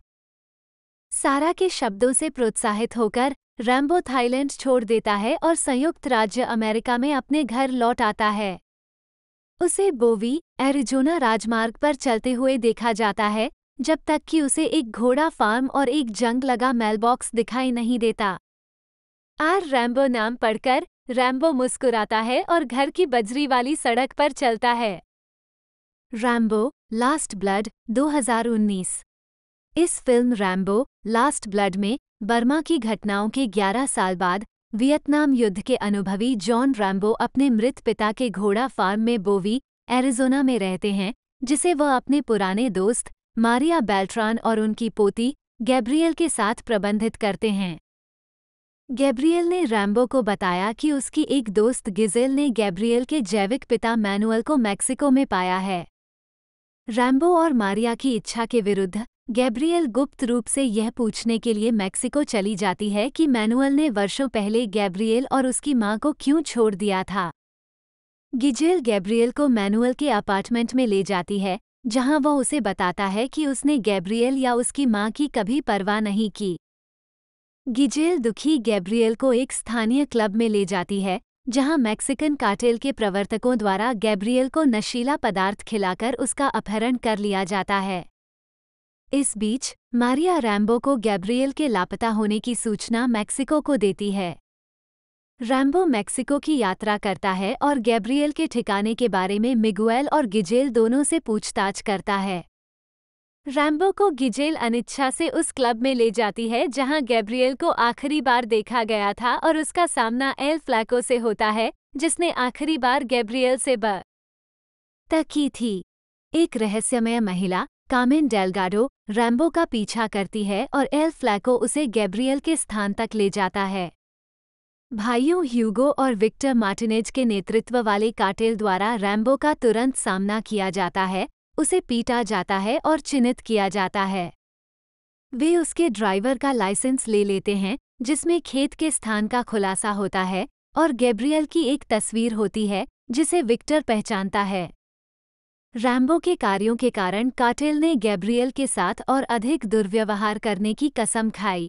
सारा के शब्दों से प्रोत्साहित होकर रैम्बो थाईलैंड छोड़ देता है और संयुक्त राज्य अमेरिका में अपने घर लौट आता है उसे बोवी एरिजोना राजमार्ग पर चलते हुए देखा जाता है जब तक कि उसे एक घोड़ा फार्म और एक जंग लगा मेलबॉक्स दिखाई नहीं देता आर रैम्बो नाम पढ़कर रैम्बो मुस्कुराता है और घर की बजरी वाली सड़क पर चलता है रैम्बो लास्ट ब्लड 2019 इस फिल्म रैम्बो लास्ट ब्लड में बर्मा की घटनाओं के 11 साल बाद वियतनाम युद्ध के अनुभवी जॉन रैम्बो अपने मृत पिता के घोड़ा फार्म में बोवी एरिजोना में रहते हैं जिसे वह अपने पुराने दोस्त मारिया बेल्ट्रान और उनकी पोती गैब्रियल के साथ प्रबंधित करते हैं गैब्रियल ने रैम्बो को बताया कि उसकी एक दोस्त गिजेल ने गैब्रियल के जैविक पिता मैनुअल को मैक्सिको में पाया है रैम्बो और मारिया की इच्छा के विरुद्ध गैब्रियल गुप्त रूप से यह पूछने के लिए मैक्सिको चली जाती है कि मैनुअल ने वर्षों पहले गैब्रियल और उसकी मां को क्यों छोड़ दिया था गिजेल गैब्रियल को मैनुअल के अपार्टमेंट में ले जाती है जहां वो उसे बताता है कि उसने गैब्रियल या उसकी मां की कभी परवाह नहीं की गिजेल दुखी गैब्रियल को एक स्थानीय क्लब में ले जाती है जहां मैक्सिकन कार्टेल के प्रवर्तकों द्वारा गैब्रियल को नशीला पदार्थ खिलाकर उसका अपहरण कर लिया जाता है इस बीच मारिया रैम्बो को गैब्रियल के लापता होने की सूचना मैक्सिको को देती है रैम्बो मैक्सिको की यात्रा करता है और गैब्रियल के ठिकाने के बारे में मिगुएल और गिजेल दोनों से पूछताछ करता है रैम्बो को गिजेल अनिच्छा से उस क्लब में ले जाती है जहां गैब्रियल को आखिरी बार देखा गया था और उसका सामना एल फ्लैको से होता है जिसने आखिरी बार गैब्रियल से ब तक की थी एक रहस्यमय महिला कामिन डेलगाडो रैम्बो का पीछा करती है और एल फ्लैको उसे गैब्रियल के स्थान तक ले जाता है भाइयों ह्यूगो और विक्टर मार्टिनेज के नेतृत्व वाले काटेल द्वारा रैम्बो का तुरंत सामना किया जाता है उसे पीटा जाता है और चिन्हित किया जाता है वे उसके ड्राइवर का लाइसेंस ले लेते हैं जिसमें खेत के स्थान का खुलासा होता है और गैब्रियल की एक तस्वीर होती है जिसे विक्टर पहचानता है रैम्बो के कार्यों के कारण काटेल ने गैब्रियल के साथ और अधिक दुर्व्यवहार करने की कसम खाई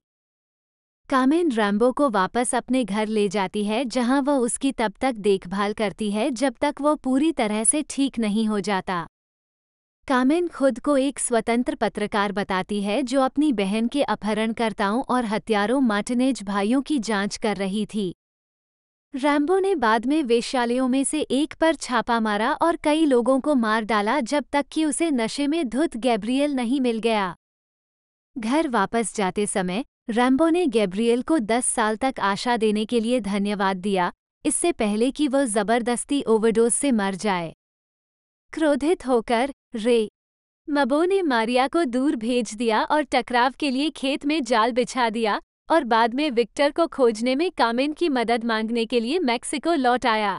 कामेन रैम्बो को वापस अपने घर ले जाती है जहां वह उसकी तब तक देखभाल करती है जब तक वो पूरी तरह से ठीक नहीं हो जाता कामेन खुद को एक स्वतंत्र पत्रकार बताती है जो अपनी बहन के अपहरणकर्ताओं और हत्यारों मार्टिनेज भाइयों की जांच कर रही थी रैम्बो ने बाद में वेश्यालयों में से एक पर छापा मारा और कई लोगों को मार डाला जब तक कि उसे नशे में धुत गैब्रियल नहीं मिल गया घर वापस जाते समय रैम्बो ने गैब्रियल को दस साल तक आशा देने के लिए धन्यवाद दिया इससे पहले कि वह जबरदस्ती ओवरडोज से मर जाए क्रोधित होकर रे मबो ने मारिया को दूर भेज दिया और टकराव के लिए खेत में जाल बिछा दिया और बाद में विक्टर को खोजने में कामेन की मदद मांगने के लिए मैक्सिको लौट आया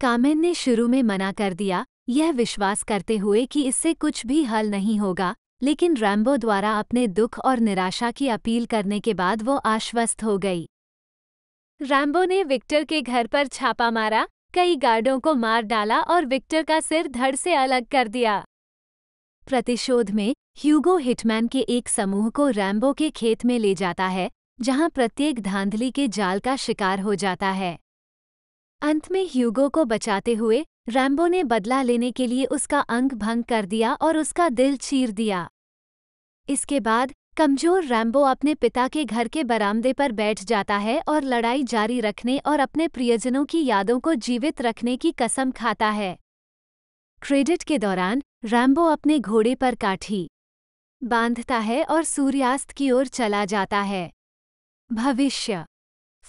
कामेन ने शुरू में मना कर दिया यह विश्वास करते हुए कि इससे कुछ भी हल नहीं होगा लेकिन रैम्बो द्वारा अपने दुख और निराशा की अपील करने के बाद वो आश्वस्त हो गई रैम्बो ने विक्टर के घर पर छापा मारा कई गार्डों को मार डाला और विक्टर का सिर धड़ से अलग कर दिया प्रतिशोध में ह्यूगो हिटमैन के एक समूह को रैम्बो के खेत में ले जाता है जहां प्रत्येक धांधली के जाल का शिकार हो जाता है अंत में ह्यूगो को बचाते हुए रैम्बो ने बदला लेने के लिए उसका अंग भंग कर दिया और उसका दिल चीर दिया इसके बाद कमजोर रैम्बो अपने पिता के घर के बरामदे पर बैठ जाता है और लड़ाई जारी रखने और अपने प्रियजनों की यादों को जीवित रखने की कसम खाता है क्रेडिट के दौरान रैम्बो अपने घोड़े पर काठी बांधता है और सूर्यास्त की ओर चला जाता है भविष्य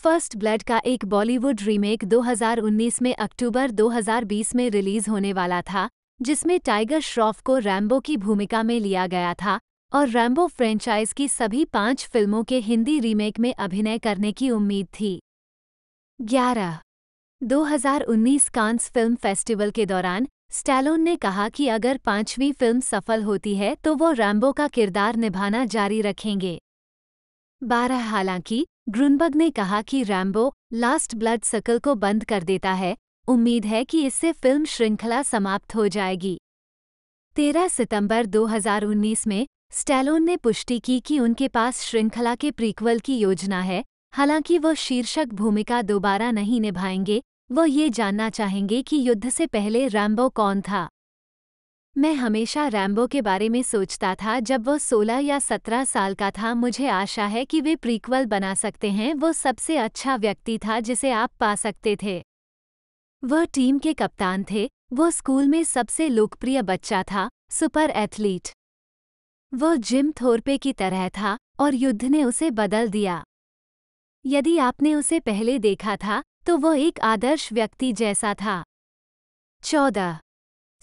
फर्स्ट ब्लड का एक बॉलीवुड रीमेक 2019 में अक्टूबर 2020 में रिलीज होने वाला था जिसमें टाइगर श्रॉफ को रैम्बो की भूमिका में लिया गया था और रैम्बो फ्रेंचाइज की सभी पांच फिल्मों के हिंदी रीमेक में अभिनय करने की उम्मीद थी ग्यारह 2019 कांस फिल्म फेस्टिवल के दौरान स्टैलोन ने कहा कि अगर पांचवीं फिल्म सफल होती है तो वो रैम्बो का किरदार निभाना जारी रखेंगे बारह हालांकि ग्रुनबग ने कहा कि रैम्बो लास्ट ब्लड सर्कल को बंद कर देता है उम्मीद है कि इससे फिल्म श्रृंखला समाप्त हो जाएगी 13 सितंबर 2019 में स्टैलोन ने पुष्टि की कि उनके पास श्रृंखला के प्रीक्वल की योजना है हालांकि वो शीर्षक भूमिका दोबारा नहीं निभाएंगे वो ये जानना चाहेंगे कि युद्ध से पहले रैम्बो कौन था मैं हमेशा रैम्बो के बारे में सोचता था जब वो 16 या 17 साल का था मुझे आशा है कि वे प्रीक्वल बना सकते हैं वो सबसे अच्छा व्यक्ति था जिसे आप पा सकते थे वह टीम के कप्तान थे वो स्कूल में सबसे लोकप्रिय बच्चा था सुपर एथलीट वह जिम थोरपे की तरह था और युद्ध ने उसे बदल दिया यदि आपने उसे पहले देखा था तो वह एक आदर्श व्यक्ति जैसा था चौदह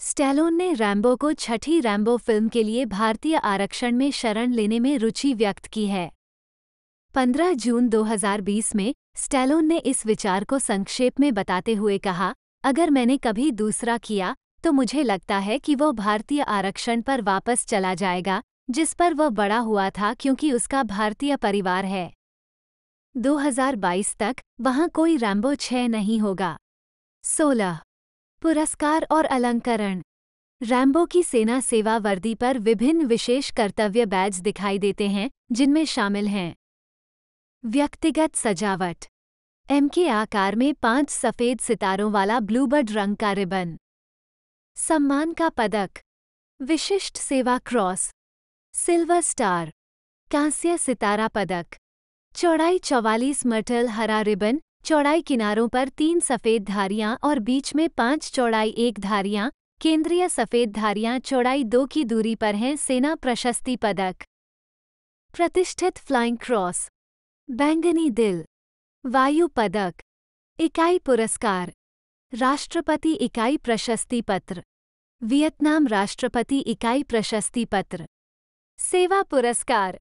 स्टैलोन ने रैम्बो को छठी रैम्बो फिल्म के लिए भारतीय आरक्षण में शरण लेने में रुचि व्यक्त की है 15 जून 2020 में स्टैलोन ने इस विचार को संक्षेप में बताते हुए कहा अगर मैंने कभी दूसरा किया तो मुझे लगता है कि वह भारतीय आरक्षण पर वापस चला जाएगा जिस पर वह बड़ा हुआ था क्योंकि उसका भारतीय परिवार है 2022 तक वहां कोई रैम्बो छः नहीं होगा 16. पुरस्कार और अलंकरण रैम्बो की सेना सेवा वर्दी पर विभिन्न विशेष कर्तव्य बैज दिखाई देते हैं जिनमें शामिल हैं व्यक्तिगत सजावट एम के आकार में पांच सफेद सितारों वाला ब्लूबर्ड रंग का रिबन सम्मान का पदक विशिष्ट सेवा क्रॉस सिल्वर स्टार कांस्य सितारा पदक चौड़ाई चौवालीस मर्टल हरा रिबन चौड़ाई किनारों पर तीन सफ़ेद धारियां और बीच में पांच चौड़ाई एक धारियां केंद्रीय सफ़ेद धारियां चौड़ाई दो की दूरी पर हैं सेना प्रशस्ति पदक प्रतिष्ठित फ्लाइंग क्रॉस बैंगनी दिल वायु पदक इकाई पुरस्कार राष्ट्रपति इकाई प्रशस्ति पत्र वियतनाम राष्ट्रपति इकाई प्रशस्ति पत्र सेवा पुरस्कार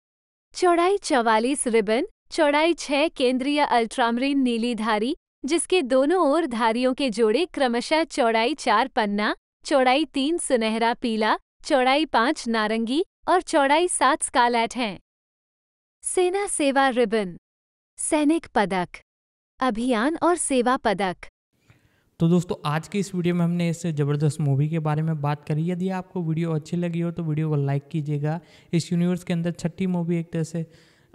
चौड़ाई चवालीस रिबन चौड़ाई छह केंद्रीय अल्ट्रामरीन नीली धारी जिसके दोनों ओर धारियों के जोड़े क्रमशः चौड़ाई चार पन्ना चौड़ाई तीन सुनहरा पीला चौड़ाई पाँच नारंगी और चौड़ाई सात स्कालेट हैं सेना सेवा रिबन सैनिक पदक अभियान और सेवा पदक तो दोस्तों आज के इस वीडियो में हमने इस ज़बरदस्त मूवी के बारे में बात करी यदि आपको वीडियो अच्छी लगी हो तो वीडियो को लाइक कीजिएगा इस यूनिवर्स के अंदर छठी मूवी एक तरह से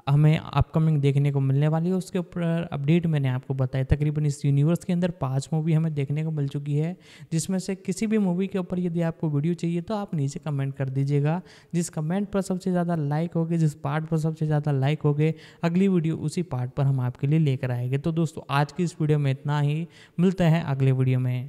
हमें अपकमिंग देखने को मिलने वाली है उसके ऊपर अपडेट मैंने आपको बताया तकरीबन इस यूनिवर्स के अंदर पाँच मूवी हमें देखने को मिल चुकी है जिसमें से किसी भी मूवी के ऊपर यदि आपको वीडियो चाहिए तो आप नीचे कमेंट कर दीजिएगा जिस कमेंट पर सबसे ज़्यादा लाइक होगी जिस पार्ट पर सबसे ज़्यादा लाइक होगे अगली वीडियो उसी पार्ट पर हम आपके लिए लेकर आएंगे तो दोस्तों आज की इस वीडियो में इतना ही मिलते हैं अगले वीडियो में